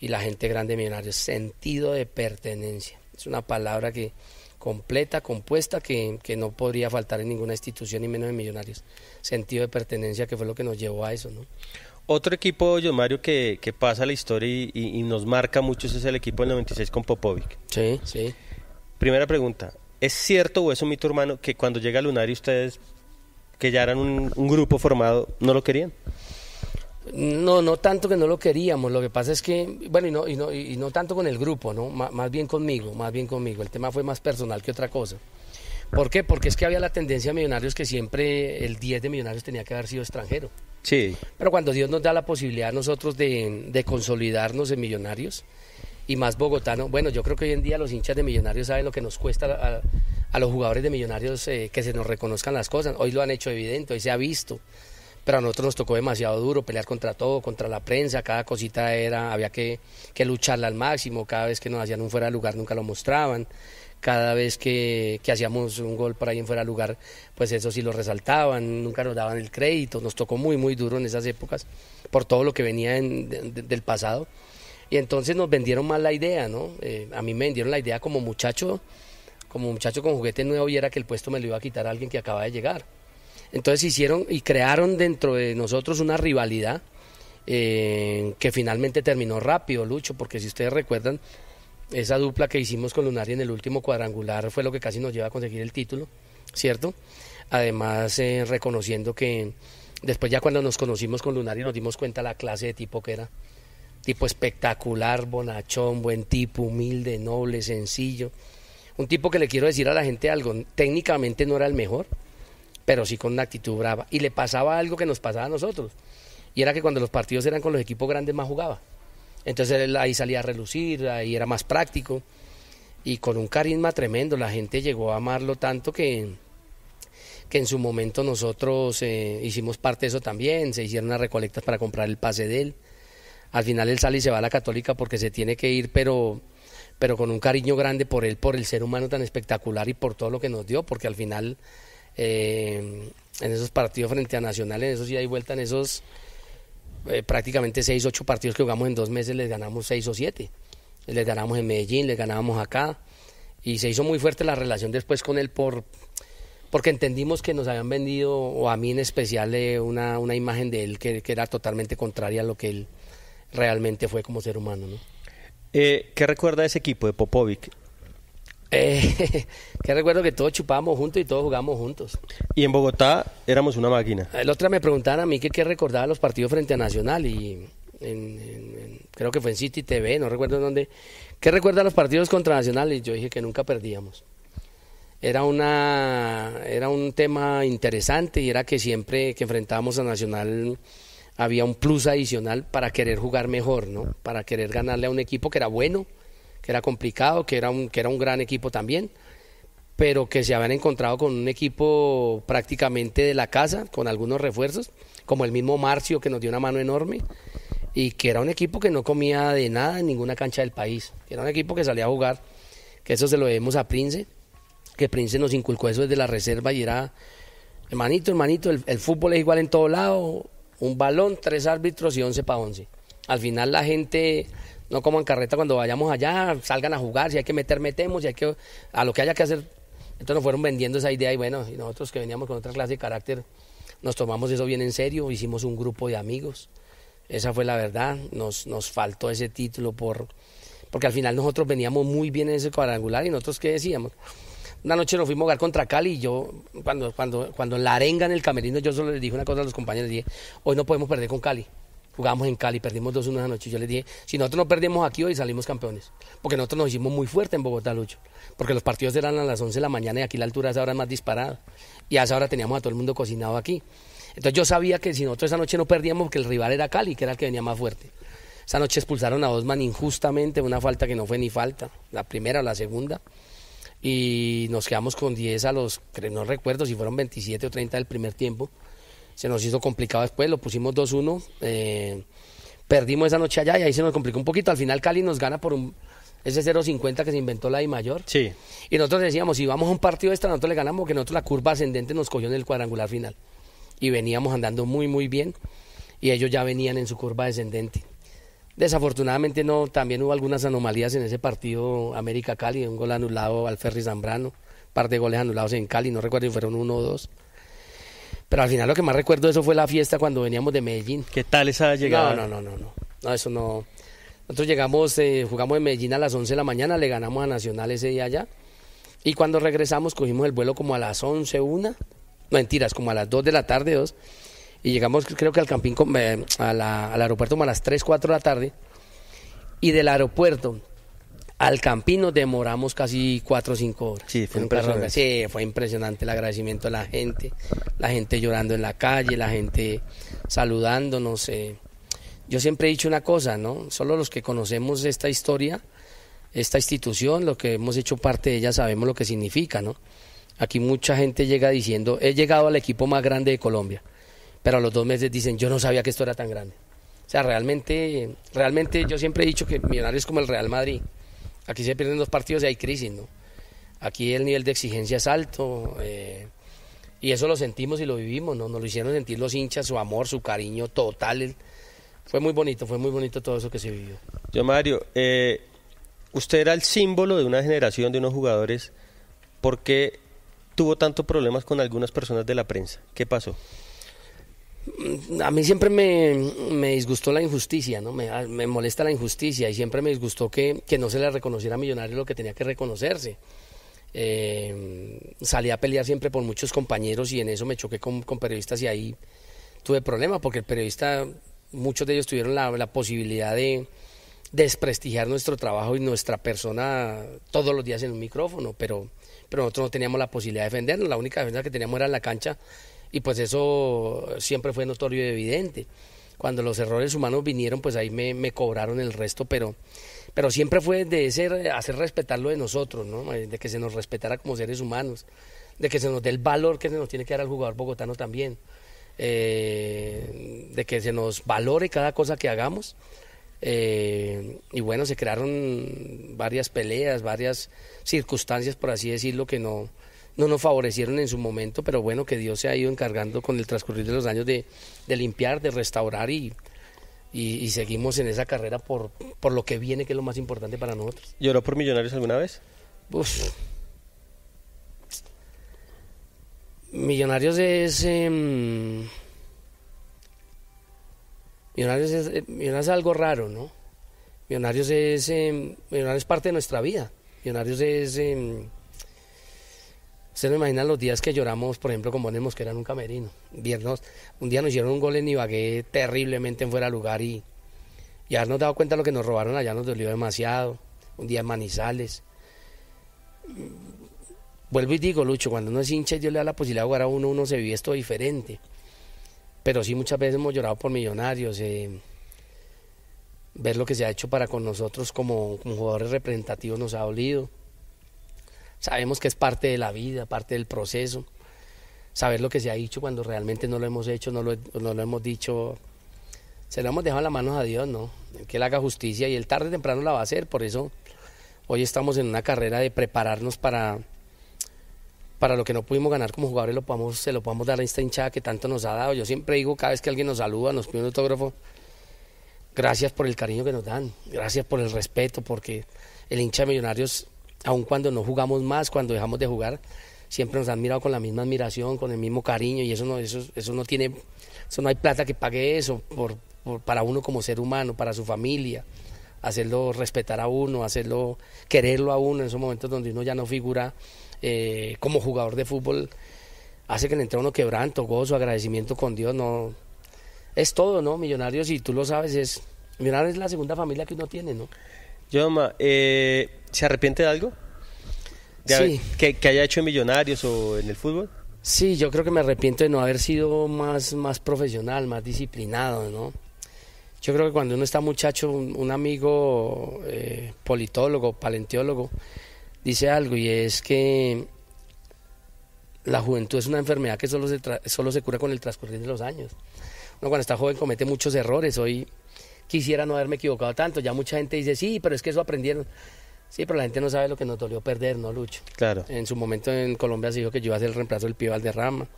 y la gente grande Millonarios, sentido de pertenencia. Es una palabra que completa, compuesta, que, no podría faltar en ninguna institución y menos en Millonarios. Sentido de pertenencia que fue lo que nos llevó a eso, ¿no? Otro equipo, Yo Mario, que, pasa la historia y, nos marca mucho es el equipo del 96 con Popovic. Sí, sí. Primera pregunta, ¿es cierto o es un mito hermano que cuando llega Lunari ustedes, que ya eran un grupo formado, no lo querían? No, no tanto que no lo queríamos, lo que pasa es que, bueno, y no, y no, y no tanto con el grupo, ¿no? más bien conmigo, más bien conmigo, el tema fue más personal que otra cosa. ¿Por qué? Porque es que había la tendencia de Millonarios que siempre el 10 de Millonarios tenía que haber sido extranjero. Sí. Pero cuando Dios nos da la posibilidad a nosotros de, consolidarnos en Millonarios y más bogotano, bueno, yo creo que hoy en día los hinchas de Millonarios saben lo que nos cuesta a, los jugadores de Millonarios eh, que se nos reconozcan las cosas. Hoy lo han hecho evidente, hoy se ha visto pero a nosotros nos tocó demasiado duro pelear contra todo, contra la prensa, cada cosita era, había que, lucharla al máximo, cada vez que nos hacían un fuera de lugar nunca lo mostraban, cada vez que, hacíamos un gol por ahí en fuera de lugar, pues eso sí lo resaltaban, nunca nos daban el crédito, nos tocó muy, muy duro en esas épocas por todo lo que venía en, del pasado. Y entonces nos vendieron mal la idea, ¿no? Eh, a mí me vendieron la idea como muchacho, como muchacho con juguete nuevo y era que el puesto me lo iba a quitar a alguien que acababa de llegar. Entonces hicieron y crearon dentro de nosotros una rivalidad eh, que finalmente terminó rápido, Lucho, porque si ustedes recuerdan, esa dupla que hicimos con Lunari en el último cuadrangular fue lo que casi nos lleva a conseguir el título, ¿cierto? Además, eh, reconociendo que después ya cuando nos conocimos con Lunari nos dimos cuenta la clase de tipo que era. Tipo espectacular, bonachón, buen tipo, humilde, noble, sencillo. Un tipo que le quiero decir a la gente algo, técnicamente no era el mejor, pero sí con una actitud brava. Y le pasaba algo que nos pasaba a nosotros, y era que cuando los partidos eran con los equipos grandes más jugaba. Entonces él ahí salía a relucir, ahí era más práctico, y con un carisma tremendo, la gente llegó a amarlo tanto que, que en su momento nosotros eh, hicimos parte de eso también, se hicieron las recolectas para comprar el pase de él. Al final él sale y se va a la católica porque se tiene que ir, pero pero con un cariño grande por él, por el ser humano tan espectacular y por todo lo que nos dio, porque al final eh, en esos partidos frente a Nacional, en esos ida y vuelta, en esos eh, prácticamente 6, 8 partidos que jugamos en dos meses, les ganamos seis o siete, Les ganamos en Medellín, les ganábamos acá. Y se hizo muy fuerte la relación después con él por, porque entendimos que nos habían vendido, o a mí en especial, eh, una, una, imagen de él que, era totalmente contraria a lo que él realmente fue como ser humano. Eh, ¿Qué recuerda ese equipo de Popovic? Eh, [LAUGHS] que recuerdo que todos chupábamos juntos y todos jugábamos juntos. Y en Bogotá éramos una máquina. El ah, otro me preguntaban a mí que, recordaba los partidos frente a Nacional y creo que fue en City TV, no recuerdo en dónde. ¿Qué recuerda los partidos contra Nacional? Y yo dije que nunca perdíamos. Era, una, era un tema interesante y era que siempre que enfrentábamos a Nacional había un plus adicional para querer jugar mejor, ¿no? Para querer ganarle a un equipo que era bueno, que era complicado, que era un, que era un gran equipo también, pero que se habían encontrado con un equipo prácticamente de la casa, con algunos refuerzos, como el mismo Marcio que nos dio una mano enorme, y que era un equipo que no comía de nada en ninguna cancha del país, que era un equipo que salía a jugar, que eso se lo debemos a Prince, que Prince nos inculcó eso desde la reserva y era, hermanito, hermanito, el, el fútbol es igual en todo lado, un balón, tres árbitros y once para once. Al final la gente no como en carreta cuando vayamos allá, salgan a jugar, si hay que meter, metemos, si hay que, a lo que haya que hacer. Entonces nos fueron vendiendo esa idea y bueno, y nosotros que veníamos con otra clase de carácter, nos tomamos eso bien en serio, hicimos un grupo de amigos, esa fue la verdad, nos, nos faltó ese título por, porque al final nosotros veníamos muy bien en ese cuadrangular y nosotros qué decíamos. Una noche nos fuimos a jugar contra Cali y yo, cuando, cuando, cuando la arenga en el camerino, yo solo le dije una cosa a los compañeros, dije, hoy no podemos perder con Cali. Jugamos en Cali, perdimos 2-1 esa noche. Yo les dije, si nosotros no perdemos aquí hoy salimos campeones. Porque nosotros nos hicimos muy fuerte en Bogotá, Lucho. Porque los partidos eran a las 11 de la mañana y aquí la altura es ahora más disparada. Y a esa hora teníamos a todo el mundo cocinado aquí. Entonces yo sabía que si nosotros esa noche no perdíamos, porque el rival era Cali, que era el que venía más fuerte. Esa noche expulsaron a Osman injustamente, una falta que no fue ni falta, la primera o la segunda. Y nos quedamos con 10 a los, no recuerdo si fueron 27 o 30 del primer tiempo se nos hizo complicado después, lo pusimos 2-1. Eh, perdimos esa noche allá y ahí se nos complicó un poquito. Al final Cali nos gana por ese ese 50 que se inventó la I mayor. Sí. Y nosotros decíamos, si vamos a un partido extra, nosotros le ganamos, porque nosotros la curva ascendente nos cogió en el cuadrangular final. Y veníamos andando muy, muy bien. Y ellos ya venían en su curva descendente. Desafortunadamente no, también hubo algunas anomalías en ese partido América Cali, un gol anulado al Ferri Zambrano, un par de goles anulados en Cali, no recuerdo si fueron uno o dos. Pero al final lo que más recuerdo de eso fue la fiesta cuando veníamos de Medellín. ¿Qué tal esa llegada? No, no, no, no, no. no eso no. Nosotros llegamos, eh, jugamos en Medellín a las 11 de la mañana, le ganamos a Nacional ese día allá. Y cuando regresamos cogimos el vuelo como a las 11, una. No, mentiras, como a las 2 de la tarde, 2. Y llegamos creo que al campín, eh, al aeropuerto como a las 3, 4 de la tarde. Y del aeropuerto al Campino demoramos casi cuatro o cinco horas. Sí, fue impresionante. Sí, fue impresionante el agradecimiento de la gente, la gente llorando en la calle, la gente saludándonos. Eh. Yo siempre he dicho una cosa, ¿no? Solo los que conocemos esta historia, esta institución, los que hemos hecho parte de ella, sabemos lo que significa, ¿no? Aquí mucha gente llega diciendo, he llegado al equipo más grande de Colombia, pero a los dos meses dicen, yo no sabía que esto era tan grande. O sea, realmente, realmente yo siempre he dicho que Millonarios es como el Real Madrid. Aquí se pierden los partidos y hay crisis, ¿no? Aquí el nivel de exigencia es alto. Eh, y eso lo sentimos y lo vivimos, ¿no? Nos lo hicieron sentir los hinchas, su amor, su cariño total. Fue muy bonito, fue muy bonito todo eso que se vivió. Yo, Mario, eh, usted era el símbolo de una generación de unos jugadores. ¿Por qué tuvo tantos problemas con algunas personas de la prensa? ¿Qué pasó? Mm, a mí siempre me, me, disgustó la injusticia, ¿no? Me, ah, me, molesta la injusticia y siempre me disgustó que, que, no se le reconociera a Millonarios lo que tenía que reconocerse. Eh, salí a pelear siempre por muchos compañeros y en eso me choqué con, periodistas y ahí tuve problemas porque el periodista, muchos de ellos tuvieron la, posibilidad de desprestigiar nuestro trabajo y nuestra persona todos los días en un micrófono, pero pero nosotros no teníamos la posibilidad de defendernos. La única defensa que teníamos era en la cancha y pues eso siempre fue notorio y evidente. Cuando los errores humanos vinieron, pues ahí me, cobraron el resto, pero, pero siempre fue de hacer respetar lo de nosotros, ¿no? Eh, de que se nos respetara como seres humanos, de que se nos dé el valor que se nos tiene que dar al jugador bogotano también, eh, de que se nos valore cada cosa que hagamos. Eh, y bueno, se crearon varias peleas, varias circunstancias, por así decirlo, que no, no nos favorecieron en su momento, pero bueno, que Dios se ha ido encargando con el transcurrir de los años de, limpiar, de restaurar y, seguimos en esa carrera por, lo que viene, que es lo más importante para nosotros. ¿Lloró por Millonarios alguna vez? Millonarios es... Em, eh, Millonarios es, algo raro, ¿no? Millonarios es, em, Millonarios es parte de nuestra vida. Millonarios es, em, se no imaginan los días que lloramos, por ejemplo, con el que era un camerino. un día nos dieron un gol en Ibagué terriblemente en fuera de lugar y, ya nos dado cuenta de lo que nos robaron allá nos dolió demasiado. Un día en Manizales. Vuelvo y digo, Lucho, cuando uno es hincha yo le da la posibilidad de jugar a uno, uno se vive esto diferente. Pero sí, muchas veces hemos llorado por millonarios. Eh, ver lo que se ha hecho para con nosotros como, como jugadores representativos nos ha dolido Sabemos que es parte de la vida, parte del proceso. Saber lo que se ha dicho cuando realmente no lo hemos hecho, no lo, hemos dicho. Se lo hemos dejado en las manos a Dios, ¿no? Que Él haga justicia y Él tarde o temprano la va a hacer. Por eso hoy estamos en una carrera de prepararnos para, para lo que no pudimos ganar como jugadores, lo se lo podemos dar a esta hinchada que tanto nos ha dado. Yo siempre digo, cada vez que alguien nos saluda, nos pide un autógrafo, gracias por el cariño que nos dan, gracias por el respeto, porque el hincha de Millonarios aun cuando no jugamos más, cuando dejamos de jugar, siempre nos han mirado con la misma admiración, con el mismo cariño y eso no, eso, eso no tiene, eso no hay plata que pague eso por, para uno como ser humano, para su familia, hacerlo respetar a uno, hacerlo quererlo a uno en esos momentos donde uno ya no figura eh, como jugador de fútbol, hace que le entre uno quebranto, gozo, agradecimiento con Dios, no, es todo, ¿no? Millonarios, y tú lo sabes, es, Millonarios es la segunda familia que uno tiene, ¿no? Yo, eh ¿Se arrepiente de algo? De sí. que, haya hecho en Millonarios o en el fútbol? Sí, yo creo que me arrepiento de no haber sido más, más profesional, más disciplinado, ¿no? Yo creo que cuando uno está muchacho, un, amigo eh, politólogo, palenteólogo, dice algo y es que la juventud es una enfermedad que solo se, solo se cura con el transcurrir de los años. Uno cuando está joven comete muchos errores. Hoy quisiera no haberme equivocado tanto. Ya mucha gente dice, sí, pero es que eso aprendieron. Sí, pero la gente no sabe lo que nos dolió perder, ¿no, Lucho? Claro. En su momento en Colombia se dijo que yo iba a ser el reemplazo del de rama.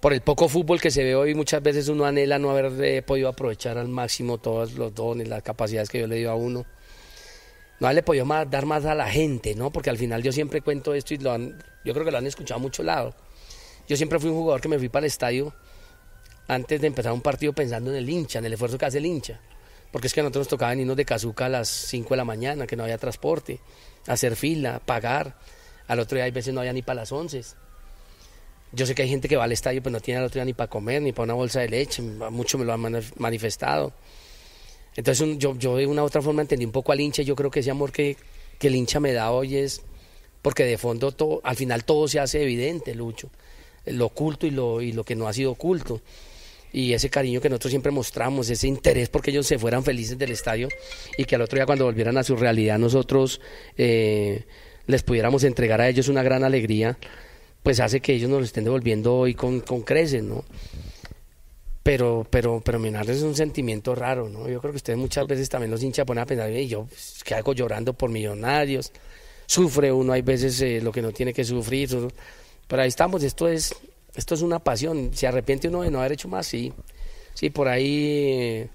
Por el poco fútbol que se ve hoy, muchas veces uno anhela no haber eh, podido aprovechar al máximo todos los dones, las capacidades que yo le dio a uno. No le podido dar más a la gente, ¿no? Porque al final yo siempre cuento esto y lo han, yo creo que lo han escuchado a muchos lados. Yo siempre fui un jugador que me fui para el estadio antes de empezar un partido pensando en el hincha, en el esfuerzo que hace el hincha porque es que a nosotros nos tocaba venirnos de Cazuca a las 5 de la mañana, que no había transporte, hacer fila, pagar. Al otro día hay veces no había ni para las 11. Yo sé que hay gente que va al estadio, pero pues no tiene al otro día ni para comer, ni para una bolsa de leche, mucho me lo han manifestado. Entonces yo, de una otra forma entendí un poco al hincha, yo creo que ese amor que, el hincha me da hoy es porque de fondo todo, al final todo se hace evidente, Lucho, lo oculto y lo que no ha sido oculto y ese cariño que nosotros siempre mostramos, ese interés porque ellos se fueran felices del estadio y que al otro día cuando volvieran a su realidad nosotros eh, les pudiéramos entregar a ellos una gran alegría, pues hace que ellos nos lo estén devolviendo hoy con, con creces, ¿no? pero pero pero Millonarios es un sentimiento raro, ¿no? Yo creo que ustedes muchas veces también los hinchas ponen a pensar, y yo pues, qué hago llorando por Millonarios. Sufre uno hay veces eh, lo que no tiene que sufrir, pero ahí estamos, esto es esto es una pasión. ¿Se arrepiente uno de no haber hecho más? Sí. Sí, por ahí.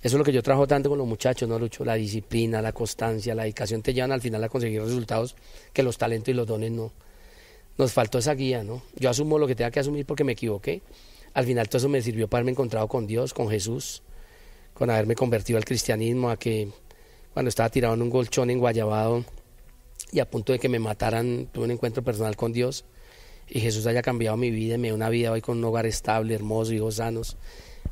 Eso es lo que yo trabajo tanto con los muchachos, ¿no, Lucho? La disciplina, la constancia, la dedicación te llevan al final a conseguir resultados que los talentos y los dones no. Nos faltó esa guía, ¿no? Yo asumo lo que tenga que asumir porque me equivoqué. Al final todo eso me sirvió para haberme encontrado con Dios, con Jesús, con haberme convertido al cristianismo, a que cuando estaba tirado en un golchón en Guayabado y a punto de que me mataran, tuve un encuentro personal con Dios y Jesús haya cambiado mi vida y me dé una vida hoy con un hogar estable, hermoso, hijos sanos,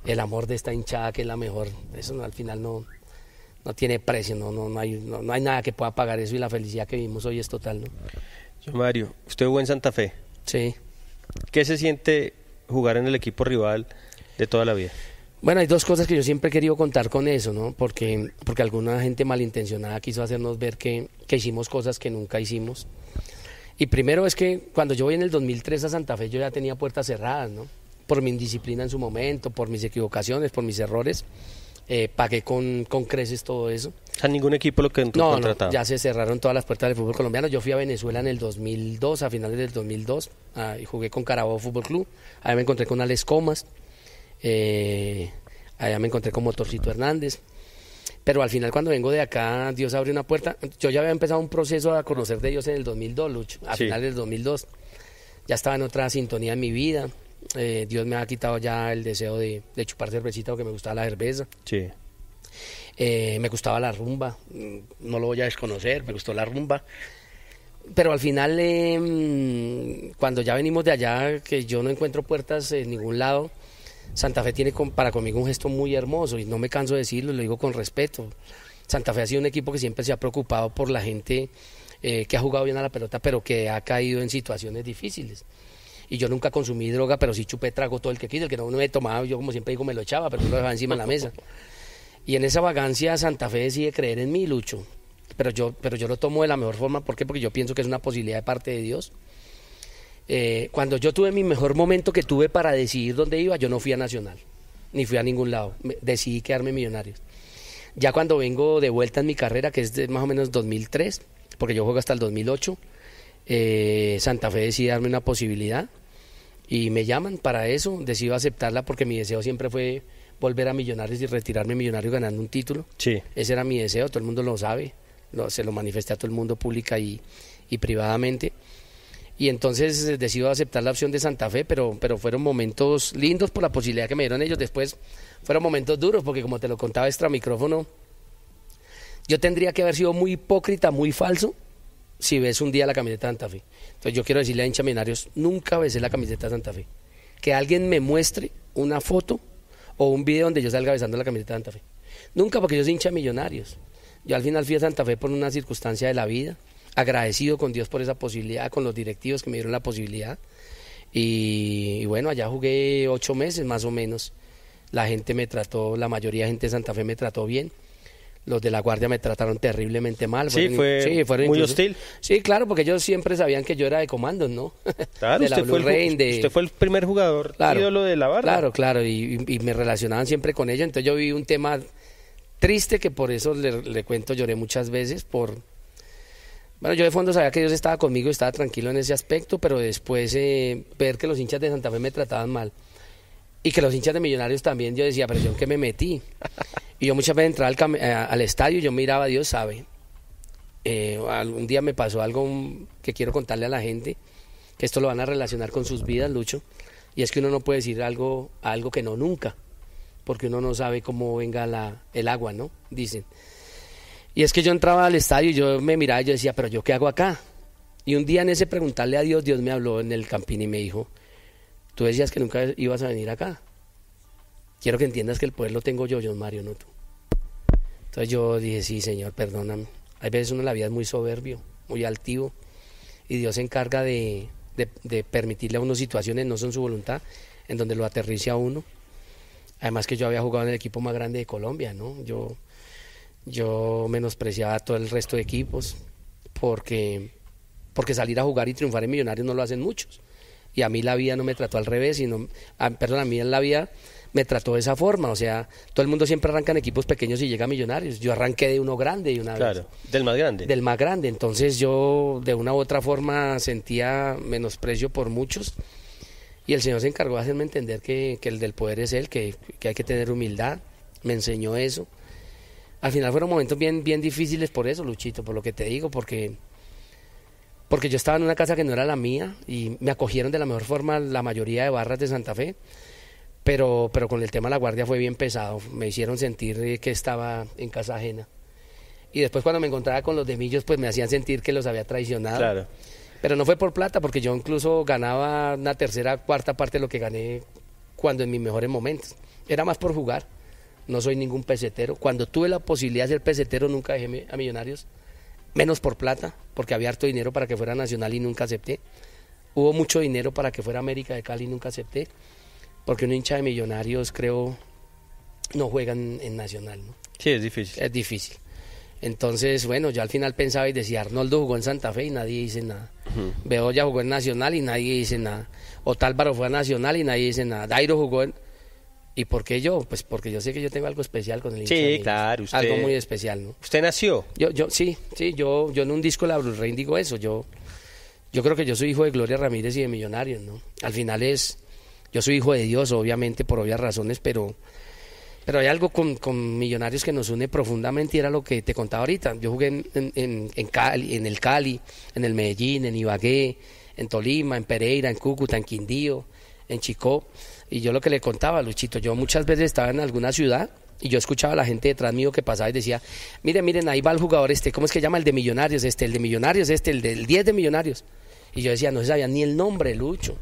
el amor de esta hinchada que es la mejor, eso al final no, no tiene precio, no, no, hay, no, hay nada que pueda pagar eso y la felicidad que vivimos hoy es total. ¿no? Mario, usted jugó en Santa Fe. Sí. ¿Qué se siente jugar en el equipo rival de toda la vida? Bueno, hay dos cosas que yo siempre he querido contar con eso, ¿no? Porque, porque alguna gente malintencionada quiso hacernos ver que, que hicimos cosas que nunca hicimos. Y primero es que cuando yo voy en el 2003 a Santa Fe, yo ya tenía puertas cerradas, ¿no? Por mi indisciplina en su momento, por mis equivocaciones, por mis errores. Eh, pagué con, con, creces todo eso. ¿A ningún equipo lo que entró no, no, ya se cerraron todas las puertas del fútbol colombiano. Yo fui a Venezuela en el 2002, a finales del 2002, ah, y jugué con Carabobo Fútbol Club. Allá me encontré con Alex Comas, eh, allá me encontré con Motorcito Hernández. Pero al final cuando vengo de acá, Dios abre una puerta. Yo ya había empezado un proceso a conocer de Dios en el 2002, Lucho, a del 2002. Ya estaba en otra sintonía en mi vida. Eh, Dios me ha quitado ya el deseo de, chupar cervecita porque me gustaba la cerveza. Sí. Eh, me gustaba la rumba, mm, no lo voy a desconocer, me gustó la rumba. Pero al final, em, cuando ya venimos de allá, que yo no encuentro puertas en ningún lado, Santa Fe tiene para conmigo un gesto muy hermoso y no me canso de decirlo, lo digo con respeto. Santa Fe ha sido un equipo que siempre se ha preocupado por la gente eh, que ha jugado bien a la pelota, pero que ha caído en situaciones difíciles. Y yo nunca consumí droga, pero sí chupé trago todo el que quise, el que no me tomaba, yo como siempre digo, me lo echaba, pero no lo dejaba encima de la mesa. Y en esa vagancia Santa Fe decide creer en mí, Lucho. Pero yo, pero yo lo tomo de la mejor forma, ¿por qué? Porque yo pienso que es una posibilidad de parte de Dios eh, cuando yo tuve mi mejor momento que tuve para decidir dónde iba, yo no fui a Nacional, ni fui a ningún lado. decidí quedarme Millonarios. Ya cuando vengo de vuelta en mi carrera, que es más o menos 2003, porque yo juego hasta el 2008, eh, Santa Fe decide darme una posibilidad y me llaman para eso, decidí aceptarla porque mi deseo siempre fue volver a Millonarios y retirarme Millonarios ganando un título. Sí. Ese era mi deseo, todo el mundo lo sabe, se lo manifesté a todo el mundo pública y, y privadamente y entonces eh, decido aceptar la opción de Santa Fe, pero, pero fueron momentos lindos por la posibilidad que me dieron ellos. Después fueron momentos duros, porque como te lo contaba extra micrófono, yo tendría que haber sido muy hipócrita, muy falso, si ves un día la camiseta de Santa Fe. Entonces yo quiero decirle a hincha Millonarios, nunca besé la camiseta de Santa Fe. Que alguien me muestre una foto o un video donde yo salga besando la camiseta de Santa Fe. Nunca porque yo soy hincha Millonarios. Yo al final fui a Santa Fe por una circunstancia de la vida agradecido con Dios por esa posibilidad, con los directivos que me dieron la posibilidad. Y, bueno, allá jugué ocho meses más o menos. La gente me trató, la mayoría de gente de Santa Fe me trató bien. Los de la Guardia me trataron terriblemente mal. Sí, fue muy hostil. Sí, claro, porque ellos siempre sabían que yo era de comandos, ¿no? [LAUGHS] Claro, usted, fue el, usted fue el primer jugador claro, de la barra. Claro, claro, y, me relacionaban siempre con ellos. Entonces yo vi un tema triste que por eso le, le cuento, lloré muchas veces por, bueno, yo de fondo sabía que Dios estaba conmigo y estaba tranquilo en ese aspecto, pero después eh, ver que los hinchas de Santa Fe me trataban mal y que los hinchas de Millonarios también, yo decía, pero yo qué me metí. Y yo muchas veces entraba al, eh, estadio y yo miraba, Dios sabe. Eh, algún día me pasó algo mm, que quiero contarle a la gente, que esto lo van a relacionar con sus vidas, Lucho, y es que uno no puede decir algo, algo que no nunca, porque uno no sabe cómo venga la, el agua, ¿no? Dicen. Y es que yo entraba al estadio y yo me miraba y yo decía, pero yo qué hago acá. Y un día en ese preguntarle a Dios, Dios me habló en el campín y me dijo, tú decías que nunca ibas a venir acá. Quiero que entiendas que el poder lo tengo yo, John Mario, no tú. Entonces yo dije, sí, Señor, perdóname. Hay veces uno en la vida es muy soberbio, muy altivo, y Dios se encarga de, permitirle a uno situaciones, no son su voluntad, en donde lo aterrice a uno. Además que yo había jugado en el equipo más grande de Colombia, ¿no? Yo yo menospreciaba a todo el resto de equipos porque, porque salir a jugar y triunfar en Millonarios no lo hacen muchos. Y a mí la vida no me trató al revés, sino, a, perdón, a mí en la vida me trató de esa forma. O sea, todo el mundo siempre arranca en equipos pequeños y llega a Millonarios. Yo arranqué de uno grande y una claro, del más grande. Del más grande. Entonces yo de una u otra forma sentía menosprecio por muchos. Y el Señor se encargó de hacerme entender que, el del poder es Él, que, que hay que tener humildad. Me enseñó eso al final fueron momentos bien, bien difíciles por eso, Luchito, por lo que te digo, porque, porque yo estaba en una casa que no era la mía y me acogieron de la mejor forma la mayoría de barras de Santa Fe, pero, pero con el tema de la guardia fue bien pesado, me hicieron sentir que estaba en casa ajena. Y después cuando me encontraba con los demillos, pues me hacían sentir que los había traicionado. Pero no fue por plata, porque yo incluso ganaba una tercera, cuarta parte de lo que gané cuando en mis mejores momentos. Era más por jugar no soy ningún pesetero. Cuando tuve la posibilidad de ser pesetero, nunca dejé a Millonarios, menos por plata, porque había harto dinero para que fuera Nacional y nunca acepté. Hubo mucho dinero para que fuera América de Cali y nunca acepté, porque un hincha de Millonarios, creo, no juega en Nacional. Sí, es difícil. Es difícil. Entonces, bueno, yo al final pensaba y decía, Arnoldo jugó en Santa Fe y nadie dice nada. Veo jugó en Nacional y nadie dice nada. o Tálvaro fue a Nacional y nadie dice nada. Dairo jugó en... ¿Y por qué yo? Pues porque yo sé que yo tengo algo especial con el Instagram. Sí, claro, usted... Algo muy especial, ¿no? ¿Usted nació? Yo, yo, sí, sí, yo, yo en un disco La reindigo eso. Yo, yo creo que yo soy hijo de Gloria Ramírez y de Millonarios, ¿no? Al final es, yo soy hijo de Dios, obviamente, por obvias razones, pero, pero hay algo con, Millonarios que nos une profundamente y era lo que te contaba ahorita. Yo jugué en, Cali, en el Cali, en el Medellín, en Ibagué, en Tolima, en Pereira, en Cúcuta, en Quindío, en Chicó. Y yo lo que le contaba, Luchito, yo muchas veces estaba en alguna ciudad y yo escuchaba a la gente detrás mío que pasaba y decía, miren, miren, ahí va el jugador este, ¿cómo es que llama el de Millonarios este, el de Millonarios este, el del 10 de Millonarios? Y yo decía, no se sabía ni el nombre, Lucho,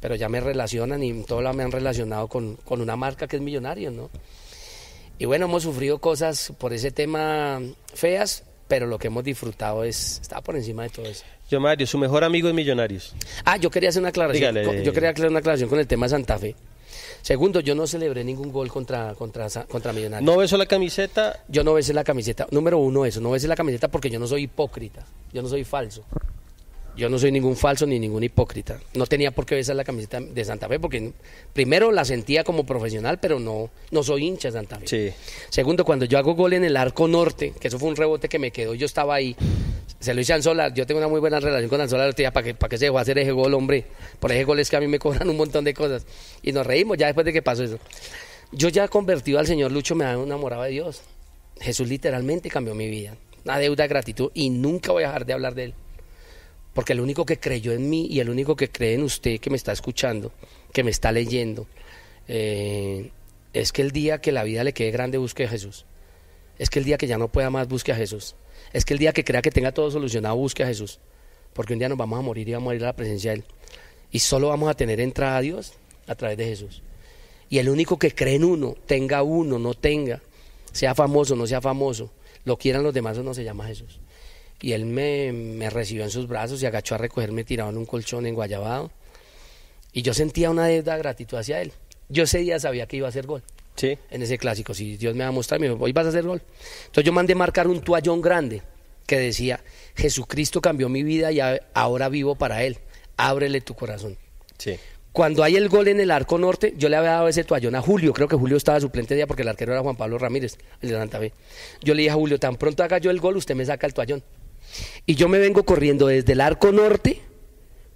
pero ya me relacionan y todo lo me han relacionado con, con una marca que es Millonarios, ¿no? Y bueno, hemos sufrido cosas por ese tema feas, pero lo que hemos disfrutado es estaba por encima de todo eso. Yo, Mario, su mejor amigo es Millonarios. Ah, yo quería hacer una aclaración. Yo quería hacer una aclaración con el tema de Santa Fe. Segundo, yo no celebré ningún gol contra, contra, contra Millonarios. ¿No beso la camiseta? Yo no besé la camiseta. Número uno, eso. No besé la camiseta porque yo no soy hipócrita. Yo no soy falso. Yo no soy ningún falso ni ningún hipócrita. No tenía por qué besar la camiseta de Santa Fe porque primero la sentía como profesional, pero no, no soy hincha de Santa Fe. Segundo, cuando yo hago gol en el arco norte, que eso fue un rebote que me quedó, yo estaba ahí. Se lo hice a Anzola, yo tengo una muy buena relación con Anzola, ¿para que ¿para que se dejó hacer ese gol, hombre? Por ese gol es que a mí me cobran un montón de cosas. Y nos reímos ya después de que pasó eso. Yo ya convertido al Señor Lucho, me una enamorado de Dios. Jesús literalmente cambió mi vida. Una deuda de gratitud y nunca voy a dejar de hablar de él porque el único que creyó en mí y el único que cree en usted que me está escuchando, que me está leyendo, eh, es que el día que la vida le quede grande busque a Jesús. Es que el día que ya no pueda más busque a Jesús. Es que el día que crea que tenga todo solucionado busque a Jesús. Porque un día nos vamos a morir y vamos a ir a la presencia de Él. Y solo vamos a tener entrada a Dios a través de Jesús. Y el único que cree en uno, tenga uno, no tenga, sea famoso, no sea famoso, lo quieran los demás o no, se llama Jesús y él me, recibió en sus brazos y agachó a recogerme tirado en un colchón en Guayabado Y yo sentía una deuda de gratitud hacia él. Yo ese día sabía que iba a hacer gol. Sí. En ese clásico, si Dios me va a mostrar, me dijo, hoy vas a hacer gol. Entonces yo mandé marcar un toallón grande que decía, Jesucristo cambió mi vida y ahora vivo para Él. Ábrele tu corazón. Sí. Cuando hay el gol en el arco norte, yo le había dado ese toallón a Julio, creo que Julio estaba suplente día porque el arquero era Juan Pablo Ramírez, el de Santa Yo le dije a Julio, tan pronto haga yo el gol, usted me saca el toallón. Y yo me vengo corriendo desde el arco norte,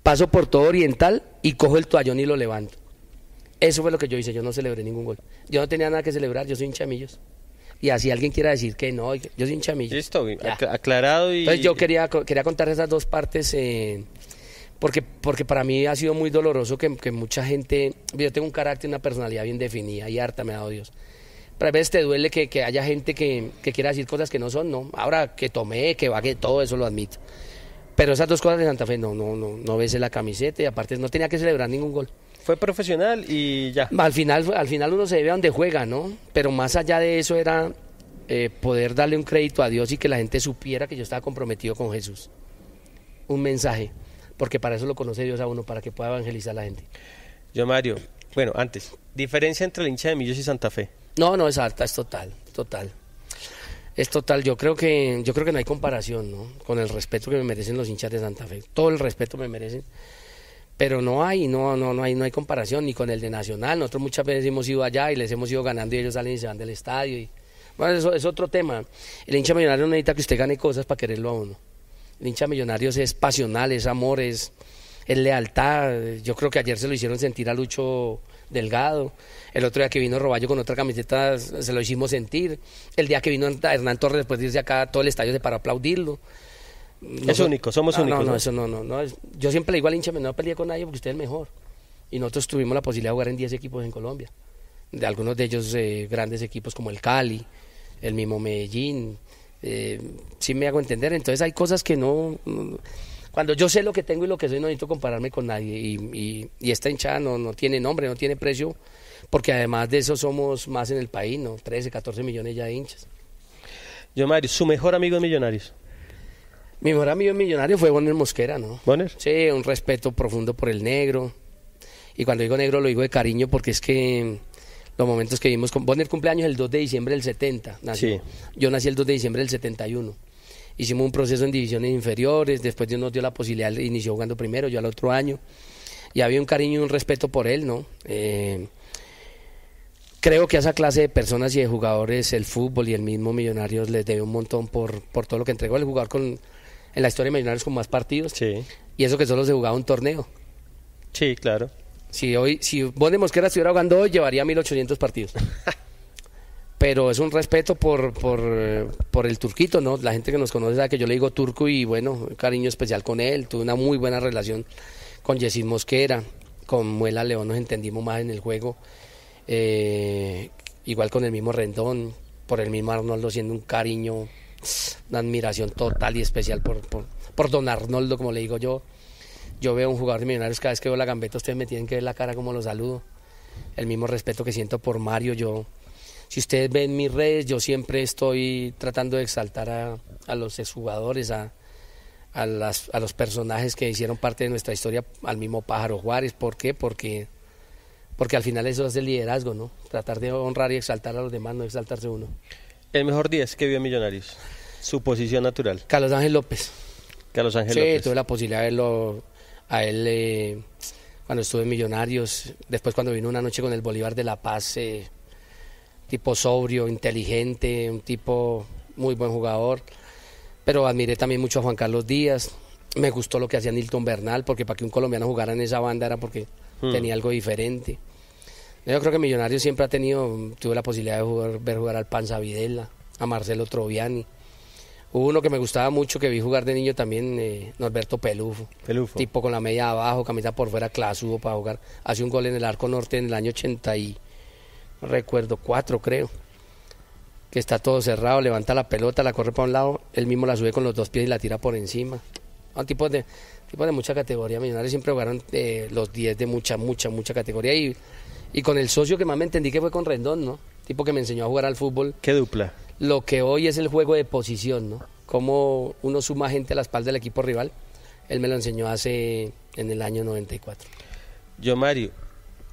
paso por todo oriental y cojo el toallón y lo levanto. Eso fue lo que yo hice, yo no celebré ningún gol. Yo no tenía nada que celebrar, yo soy chamillos Y así alguien quiera decir que no, yo soy un Listo, aclarado Entonces yo quería, contar esas dos partes... Eh, porque, porque para mí ha sido muy doloroso que, mucha gente, yo tengo un carácter, y una personalidad bien definida y harta me ha dado Dios pero a veces te duele que, que haya gente que, quiera decir cosas que no son, ¿no? Ahora que tomé, que vagué, todo eso lo admito. Pero esas dos cosas de Santa Fe, no, no, no, no besé la camiseta y aparte no tenía que celebrar ningún gol. Fue profesional y ya. Al final, al final uno se debe a donde juega, ¿no? Pero más allá de eso era eh, poder darle un crédito a Dios y que la gente supiera que yo estaba comprometido con Jesús. Un mensaje, porque para eso lo conoce Dios a uno, para que pueda evangelizar a la gente. Yo, Mario, bueno, antes, diferencia entre el hincha de Millos y Santa Fe. No, no es alta, es total, total. Es total, yo creo que yo creo que no hay comparación, ¿no? Con el respeto que me merecen los hinchas de Santa Fe. Todo el respeto me merecen. Pero no hay, no, no, no hay, no hay comparación ni con el de Nacional. Nosotros muchas veces hemos ido allá y les hemos ido ganando y ellos salen y se van del estadio bueno, eso es otro tema. El hincha millonario no necesita que usted gane cosas para quererlo a uno. El hincha millonario es pasional, es amor, es lealtad. Yo creo que ayer se lo hicieron sentir a Lucho Delgado, el otro día que vino Roballo con otra camiseta se lo hicimos sentir, el día que vino Hernán Torres después de irse acá todo el estadio de para aplaudirlo. es único, somos únicos. No, no, no, no, no, Yo siempre le digo al hincha, pues, no peleé con nadie porque usted es el mejor. Y nosotros tuvimos la posibilidad de jugar en 10 equipos en Colombia. De algunos de ellos eh, grandes equipos como el Cali, el mismo Medellín. Eh, ¿sí me hago entender, entonces hay cosas que no cuando yo sé lo que tengo y lo que soy, no necesito compararme con nadie. Y, esta hinchada no, tiene nombre, no tiene precio, porque además de eso somos más en el país, ¿no? 13, 14 millones ya de hinchas. Yo, Mario, su mejor amigo de Millonarios. Mi mejor amigo de Millonarios fue Bonner Mosquera, ¿no? ¿Bonner? Sí, un respeto profundo por el negro. Y cuando digo negro lo digo de cariño porque es que los momentos que vimos con Bonner cumpleaños el 2 de diciembre del 70. Nació. Sí. Yo nací el 2 de diciembre del 71. Hicimos un proceso en divisiones inferiores, después Dios nos dio la posibilidad, inició jugando primero, yo al otro año. Y había un cariño y un respeto por él, ¿no? Eh, creo que a esa clase de personas y de jugadores el fútbol y el mismo Millonarios les debe un montón por, por todo lo que entregó el jugar con, en la historia de Millonarios con más partidos. Sí. Y eso que solo se jugaba un torneo. Sí, claro. Si hoy, si Mosquera estuviera jugando hoy, llevaría 1800 partidos. [LAUGHS] pero es un respeto por, por, el turquito, ¿no? La gente que nos conoce sabe que yo le digo turco y bueno, cariño especial con él. Tuve una muy buena relación con Yesid Mosquera, con Muela León nos entendimos más en el juego. Eh, igual con el mismo Rendón, por el mismo Arnoldo, siendo un cariño, una admiración total y especial por, por, don Arnoldo, como le digo yo. Yo veo un jugador de Millonarios, cada vez que veo la gambeta, ustedes me tienen que ver la cara como lo saludo. El mismo respeto que siento por Mario, yo si ustedes ven mis redes, yo siempre estoy tratando de exaltar a, los exjugadores, a, los personajes que hicieron parte de nuestra historia, al mismo Pájaro Juárez. ¿Por qué? Porque, porque al final eso es el liderazgo, ¿no? Tratar de honrar y exaltar a los demás, no exaltarse uno. El mejor día es que vio Millonarios, su posición natural. Carlos Ángel López. Carlos Ángel sí, tuve la posibilidad de verlo a él eh, cuando estuve en Millonarios, después cuando vino una noche con el Bolívar de La Paz. Eh, tipo sobrio, inteligente, un tipo muy buen jugador. Pero admiré también mucho a Juan Carlos Díaz. Me gustó lo que hacía Nilton Bernal, porque para que un colombiano jugara en esa banda era porque hmm. tenía algo diferente. Yo creo que Millonarios siempre ha tenido, tuve la posibilidad de jugar, ver jugar al Panza Videla, a Marcelo Troviani. Hubo uno que me gustaba mucho que vi jugar de niño también, eh, Norberto Pelufo. Pelufo. Tipo con la media abajo, camisa por fuera, clasudo para jugar. Hace un gol en el arco norte en el año 80 y recuerdo, cuatro creo, que está todo cerrado, levanta la pelota, la corre para un lado, él mismo la sube con los dos pies y la tira por encima. Un tipo de, tipo de mucha categoría, Millonarios siempre jugaron eh, los 10 de mucha, mucha, mucha categoría y, y con el socio que más me entendí que fue con Rendón, ¿no? Tipo que me enseñó a jugar al fútbol. ¿Qué dupla? Lo que hoy es el juego de posición, ¿no? Cómo uno suma gente a la espalda del equipo rival. Él me lo enseñó hace en el año 94. Yo, Mario,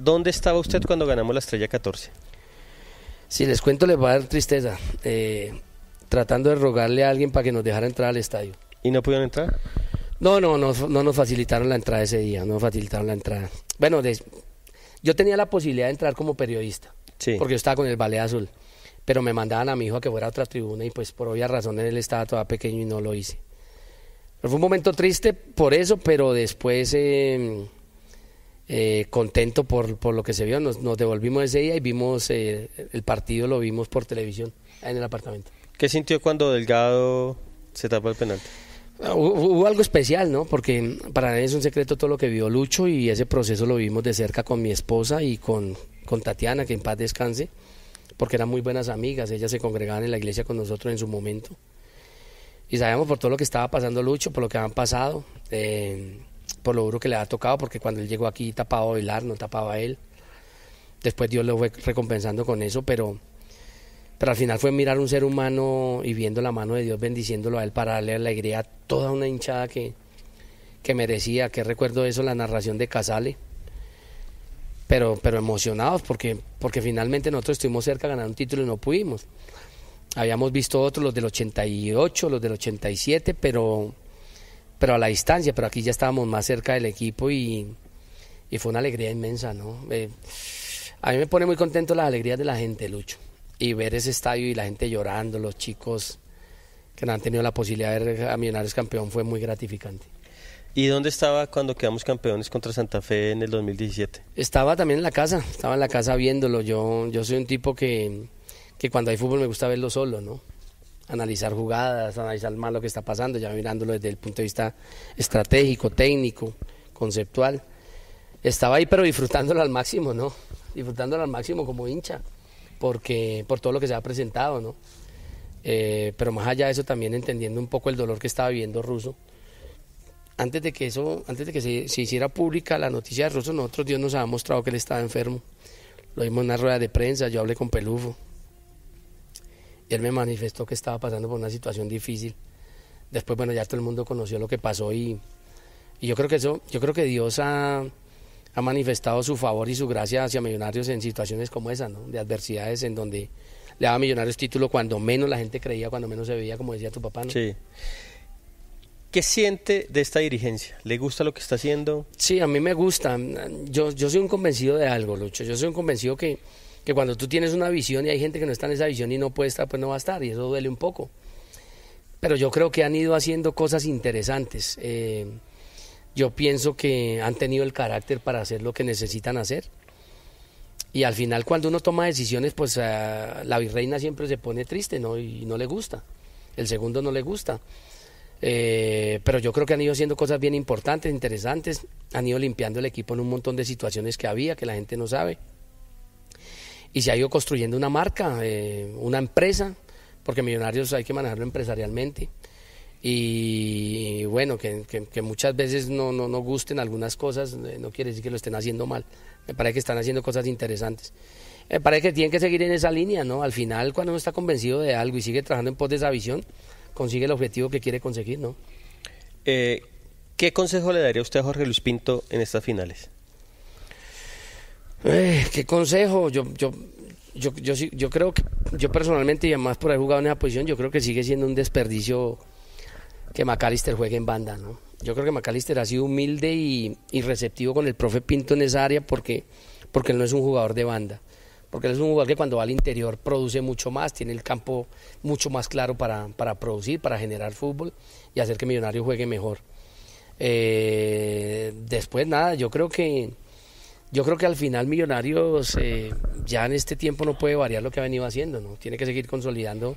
¿Dónde estaba usted cuando ganamos la estrella 14? Si les cuento, les va a dar tristeza. Eh, tratando de rogarle a alguien para que nos dejara entrar al estadio. ¿Y no pudieron entrar? No, no, no, no nos facilitaron la entrada ese día, no facilitaron la entrada. Bueno, yo tenía la posibilidad de entrar como periodista, sí. porque yo estaba con el Ballet Azul, pero me mandaban a mi hijo a que fuera a otra tribuna y pues por obvias razones él estaba todavía pequeño y no lo hice. fue un momento triste por eso, pero después... Em, eh, contento por, por, lo que se vio. Nos, nos devolvimos ese día y vimos eh, el partido, lo vimos por televisión en el apartamento. ¿Qué sintió cuando Delgado se tapó el penal ah, Hubo algo especial, ¿no? Porque para mí es un secreto todo lo que vio Lucho y ese proceso lo vimos de cerca con mi esposa y con, con Tatiana, que en paz descanse, porque eran muy buenas amigas, ellas se congregaban en la iglesia con nosotros en su momento. Y sabíamos por todo lo que estaba pasando Lucho, por lo que habían pasado. Eh, por lo duro que le ha tocado, porque cuando él llegó aquí tapaba a bailar, no tapaba a él. Después Dios lo fue recompensando con eso, pero, pero al final fue mirar un ser humano y viendo la mano de Dios bendiciéndolo a él para darle alegría a toda una hinchada que, que merecía, que recuerdo eso, la narración de Casale. Pero, pero emocionados porque, porque finalmente nosotros estuvimos cerca de ganar un título y no pudimos. Habíamos visto otros, los del 88, los del 87, pero pero a la distancia, pero aquí ya estábamos más cerca del equipo y, fue una alegría inmensa, ¿no? Eh, a mí me pone muy contento las alegrías de la gente, Lucho, y ver ese estadio y la gente llorando, los chicos que no han tenido la posibilidad de ver a Millonarios campeón fue muy gratificante. ¿Y dónde estaba cuando quedamos campeones contra Santa Fe en el 2017? Estaba también en la casa, estaba en la casa viéndolo. Yo, yo soy un tipo que, que cuando hay fútbol me gusta verlo solo, ¿no? analizar jugadas, analizar más lo que está pasando, ya mirándolo desde el punto de vista estratégico, técnico, conceptual. Estaba ahí, pero disfrutándolo al máximo, ¿no? Disfrutándolo al máximo como hincha, porque por todo lo que se ha presentado, ¿no? Eh, pero más allá de eso, también entendiendo un poco el dolor que estaba viviendo Russo. Antes de que eso, antes de que se, hiciera pública la noticia de Russo, nosotros Dios nos ha mostrado que él estaba enfermo. Lo vimos en una rueda de prensa, yo hablé con Pelufo, él me manifestó que estaba pasando por una situación difícil. Después, bueno, ya todo el mundo conoció lo que pasó y, yo creo que eso, yo creo que Dios ha, manifestado su favor y su gracia hacia Millonarios en situaciones como esa, ¿no? De adversidades en donde le daba a Millonarios título cuando menos la gente creía, cuando menos se veía, como decía tu papá, ¿no? Sí. ¿Qué siente de esta dirigencia? ¿Le gusta lo que está haciendo? Sí, a mí me gusta. Yo, yo soy un convencido de algo, Lucho. Yo soy un convencido que que cuando tú tienes una visión y hay gente que no está en esa visión y no puede estar, pues no va a estar, y eso duele un poco. Pero yo creo que han ido haciendo cosas interesantes. Eh, yo pienso que han tenido el carácter para hacer lo que necesitan hacer. Y al final cuando uno toma decisiones, pues ah, la virreina siempre se pone triste ¿no? y no le gusta. El segundo no le gusta. Eh, pero yo creo que han ido haciendo cosas bien importantes, interesantes. Han ido limpiando el equipo en un montón de situaciones que había, que la gente no sabe y se ha ido construyendo una marca, eh, una empresa, porque Millonarios hay que manejarlo empresarialmente. Y, bueno, que, muchas veces no, gusten algunas cosas, eh, no quiere decir que lo estén haciendo mal. Me parece que están haciendo cosas interesantes. Me parece que tienen que seguir en esa línea, ¿no? Al final, cuando uno está convencido de algo y sigue trabajando en pos de esa visión, consigue el objetivo que quiere conseguir, ¿no? Eh, ¿Qué consejo le daría usted a Jorge Luis Pinto en estas finales? Eh, ¿Qué consejo? Yo, yo, yo, yo, yo creo que yo personalmente y además por haber jugado en esa posición, yo creo que sigue siendo un desperdicio que McAllister juegue en banda, ¿no? Yo creo que McAllister ha sido humilde y, receptivo con el profe Pinto en esa área porque, porque él no es un jugador de banda. Porque él es un jugador que cuando va al interior produce mucho más, tiene el campo mucho más claro para, para producir, para generar fútbol y hacer que Millonario juegue mejor. Eh, después, nada, yo creo que yo creo que al final Millonarios eh, ya en este tiempo no puede variar lo que ha venido haciendo, ¿no? Tiene que seguir consolidando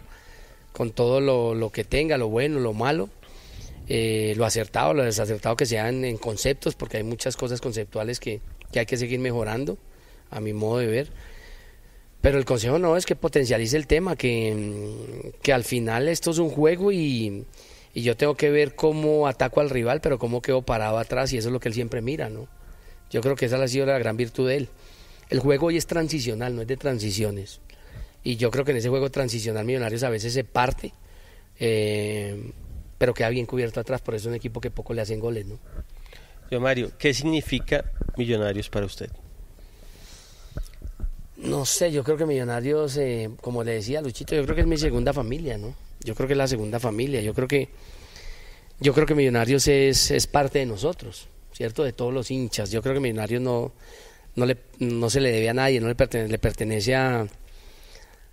con todo lo, que tenga, lo bueno, lo malo, eh, lo acertado, lo desacertado que sean en conceptos, porque hay muchas cosas conceptuales que, hay que seguir mejorando, a mi modo de ver. Pero el consejo no es que potencialice el tema, que, mm, que al final esto es un juego y, y yo tengo que ver cómo ataco al rival, pero cómo quedo parado atrás, y eso es lo que él siempre mira, ¿no? Yo creo que esa ha sido la gran virtud de él. El juego hoy es transicional, no es de transiciones. Y yo creo que en ese juego transicional Millonarios a veces se parte, eh, pero queda bien cubierto atrás, por eso es un equipo que poco le hacen goles, ¿no? Yo, Mario, ¿qué significa Millonarios para usted? No sé, yo creo que Millonarios, eh, como le decía Luchito, yo creo que es mi segunda familia, ¿no? Yo creo que es la segunda familia, yo creo que, yo creo que Millonarios es, es parte de nosotros. ¿cierto? De todos los hinchas. Yo creo que Millonarios no, no, le, no se le debe a nadie, no le pertenece, le pertenece a,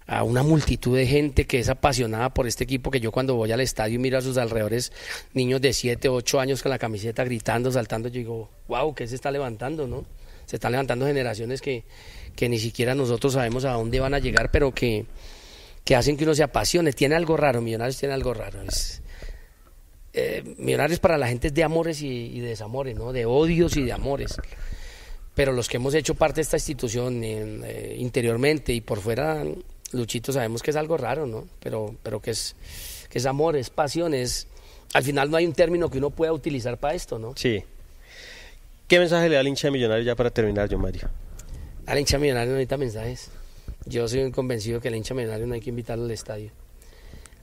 a una multitud de gente que es apasionada por este equipo, que yo cuando voy al estadio y miro a sus alrededores, niños de 7, 8 años con la camiseta gritando, saltando, yo digo, wow, ¿qué se está levantando, no? Se están levantando generaciones que, que ni siquiera nosotros sabemos a dónde van a llegar, pero que, que hacen que uno se apasione. Tiene algo raro, Millonarios tiene algo raro. Eh, millonarios para la gente es de amores y, desamores, ¿no? De odios y de amores. Pero los que hemos hecho parte de esta institución eh, interiormente y por fuera, Luchito, sabemos que es algo raro, ¿no? Pero, pero que, es, que es amor, es Al final no hay un término que uno pueda utilizar para esto, ¿no? Sí. ¿Qué mensaje le da al hincha de millonario ya para terminar, John Mario? Al hincha millonario no necesita mensajes. Yo soy convencido que al hincha millonario no hay que invitarlo al estadio.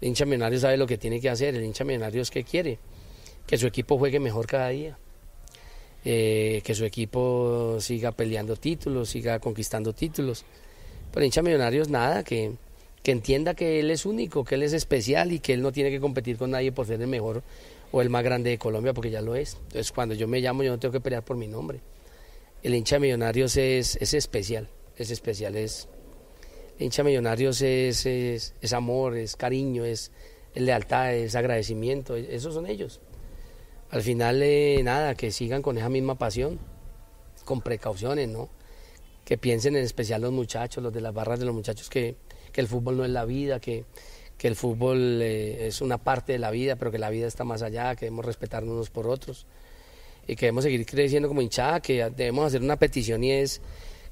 El hincha millonario sabe lo que tiene que hacer, el hincha millonario es que quiere, que su equipo juegue mejor cada día, eh, que su equipo siga peleando títulos, siga conquistando títulos. Pero el hincha millonario es nada, que, entienda que él es único, que él es especial y que él no tiene que competir con nadie por ser el mejor o el más grande de Colombia, porque ya lo es. Entonces cuando yo me llamo yo no tengo que pelear por mi nombre. El hincha millonario es, es especial, es especial, es hincha Millonarios es, es, amor, es cariño, es, lealtad, es agradecimiento, e-, esos son ellos. Al final, eh, nada, que sigan con esa misma pasión, con precauciones, ¿no? Que piensen en especial los muchachos, los de las barras de los muchachos, que, que el fútbol no es la vida, que, que el fútbol eh, es una parte de la vida, pero que la vida está más allá, que debemos respetarnos unos por otros y que debemos seguir creciendo como hinchada, que debemos hacer una petición y es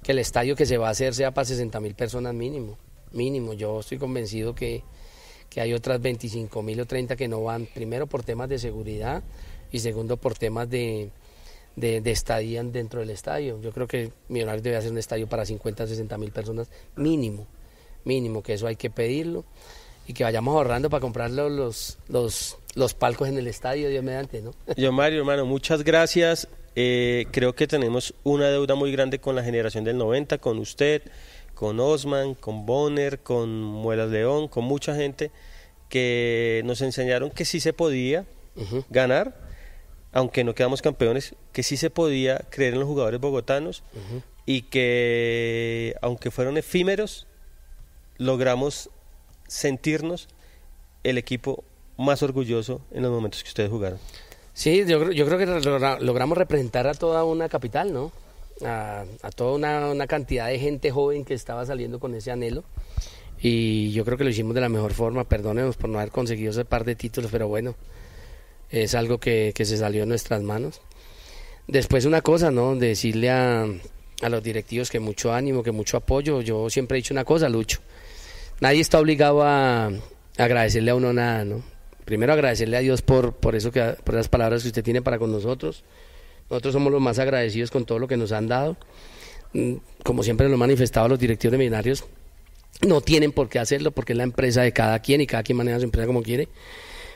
que el estadio que se va a hacer sea para 60 mil personas mínimo, mínimo. Yo estoy convencido que, hay otras 25 mil o 30 que no van, primero por temas de seguridad y segundo por temas de, de, estadía dentro del estadio. Yo creo que Millonarios debe hacer un estadio para 50 o 60 mil personas mínimo, mínimo, que eso hay que pedirlo y que vayamos ahorrando para comprar los, los, los palcos en el estadio, Dios mediante, ¿no? Yo, Mario, hermano, muchas gracias. Eh, creo que tenemos una deuda muy grande con la generación del 90, con usted, con Osman, con Bonner, con Muelas León, con mucha gente que nos enseñaron que sí se podía ganar, aunque no quedamos campeones, que sí se podía creer en los jugadores bogotanos y que aunque fueron efímeros, logramos sentirnos el equipo más orgulloso en los momentos que ustedes jugaron. Sí, yo, creo que logramos representar a toda una capital, ¿no? A, toda una, cantidad de gente joven que estaba saliendo con ese anhelo. Y yo creo que lo hicimos de la mejor forma. Perdónenos por no haber conseguido ese par de títulos, pero bueno, es algo que, se salió de nuestras manos. Después una cosa, ¿no? Decirle a, a los directivos que mucho ánimo, que mucho apoyo. Yo siempre he dicho una cosa, Lucho. Nadie está obligado a agradecerle a uno nada, ¿no? primero agradecerle a Dios por, por, eso que, por las palabras que usted tiene para con nosotros. Nosotros somos los más agradecidos con todo lo que nos han dado. Mm, como siempre lo han manifestado los directivos millonarios, no tienen por qué hacerlo porque es la empresa de cada quien y cada quien maneja su empresa como quiere.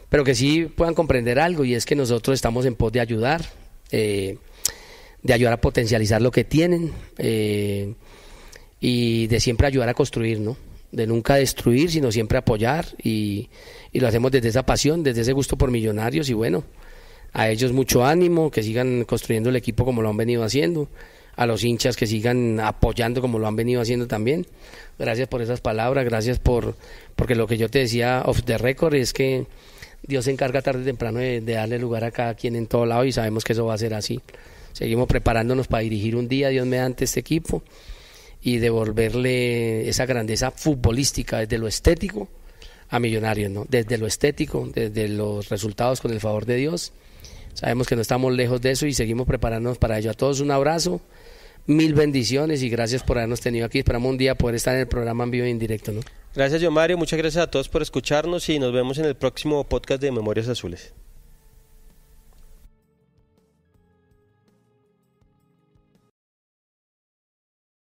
Pero que sí puedan comprender algo y es que nosotros estamos en pos de ayudar, eh, de ayudar a potencializar lo que tienen eh, y de siempre ayudar a construir, ¿no? de nunca destruir, sino siempre apoyar y, lo hacemos desde esa pasión, desde ese gusto por millonarios y bueno, a ellos mucho ánimo, que sigan construyendo el equipo como lo han venido haciendo, a los hinchas que sigan apoyando como lo han venido haciendo también. Gracias por esas palabras, gracias por, porque lo que yo te decía off the record es que Dios se encarga tarde o temprano de, darle lugar a cada quien en todo lado y sabemos que eso va a ser así. Seguimos preparándonos para dirigir un día, Dios me ante este equipo y devolverle esa grandeza futbolística desde lo estético a Millonarios, ¿no? Desde lo estético, desde los resultados con el favor de Dios. Sabemos que no estamos lejos de eso y seguimos preparándonos para ello. A todos un abrazo, mil bendiciones y gracias por habernos tenido aquí. Esperamos un día poder estar en el programa en vivo y en directo, ¿no? Gracias, yo Mario. Muchas gracias a todos por escucharnos y nos vemos en el próximo podcast de Memorias Azules.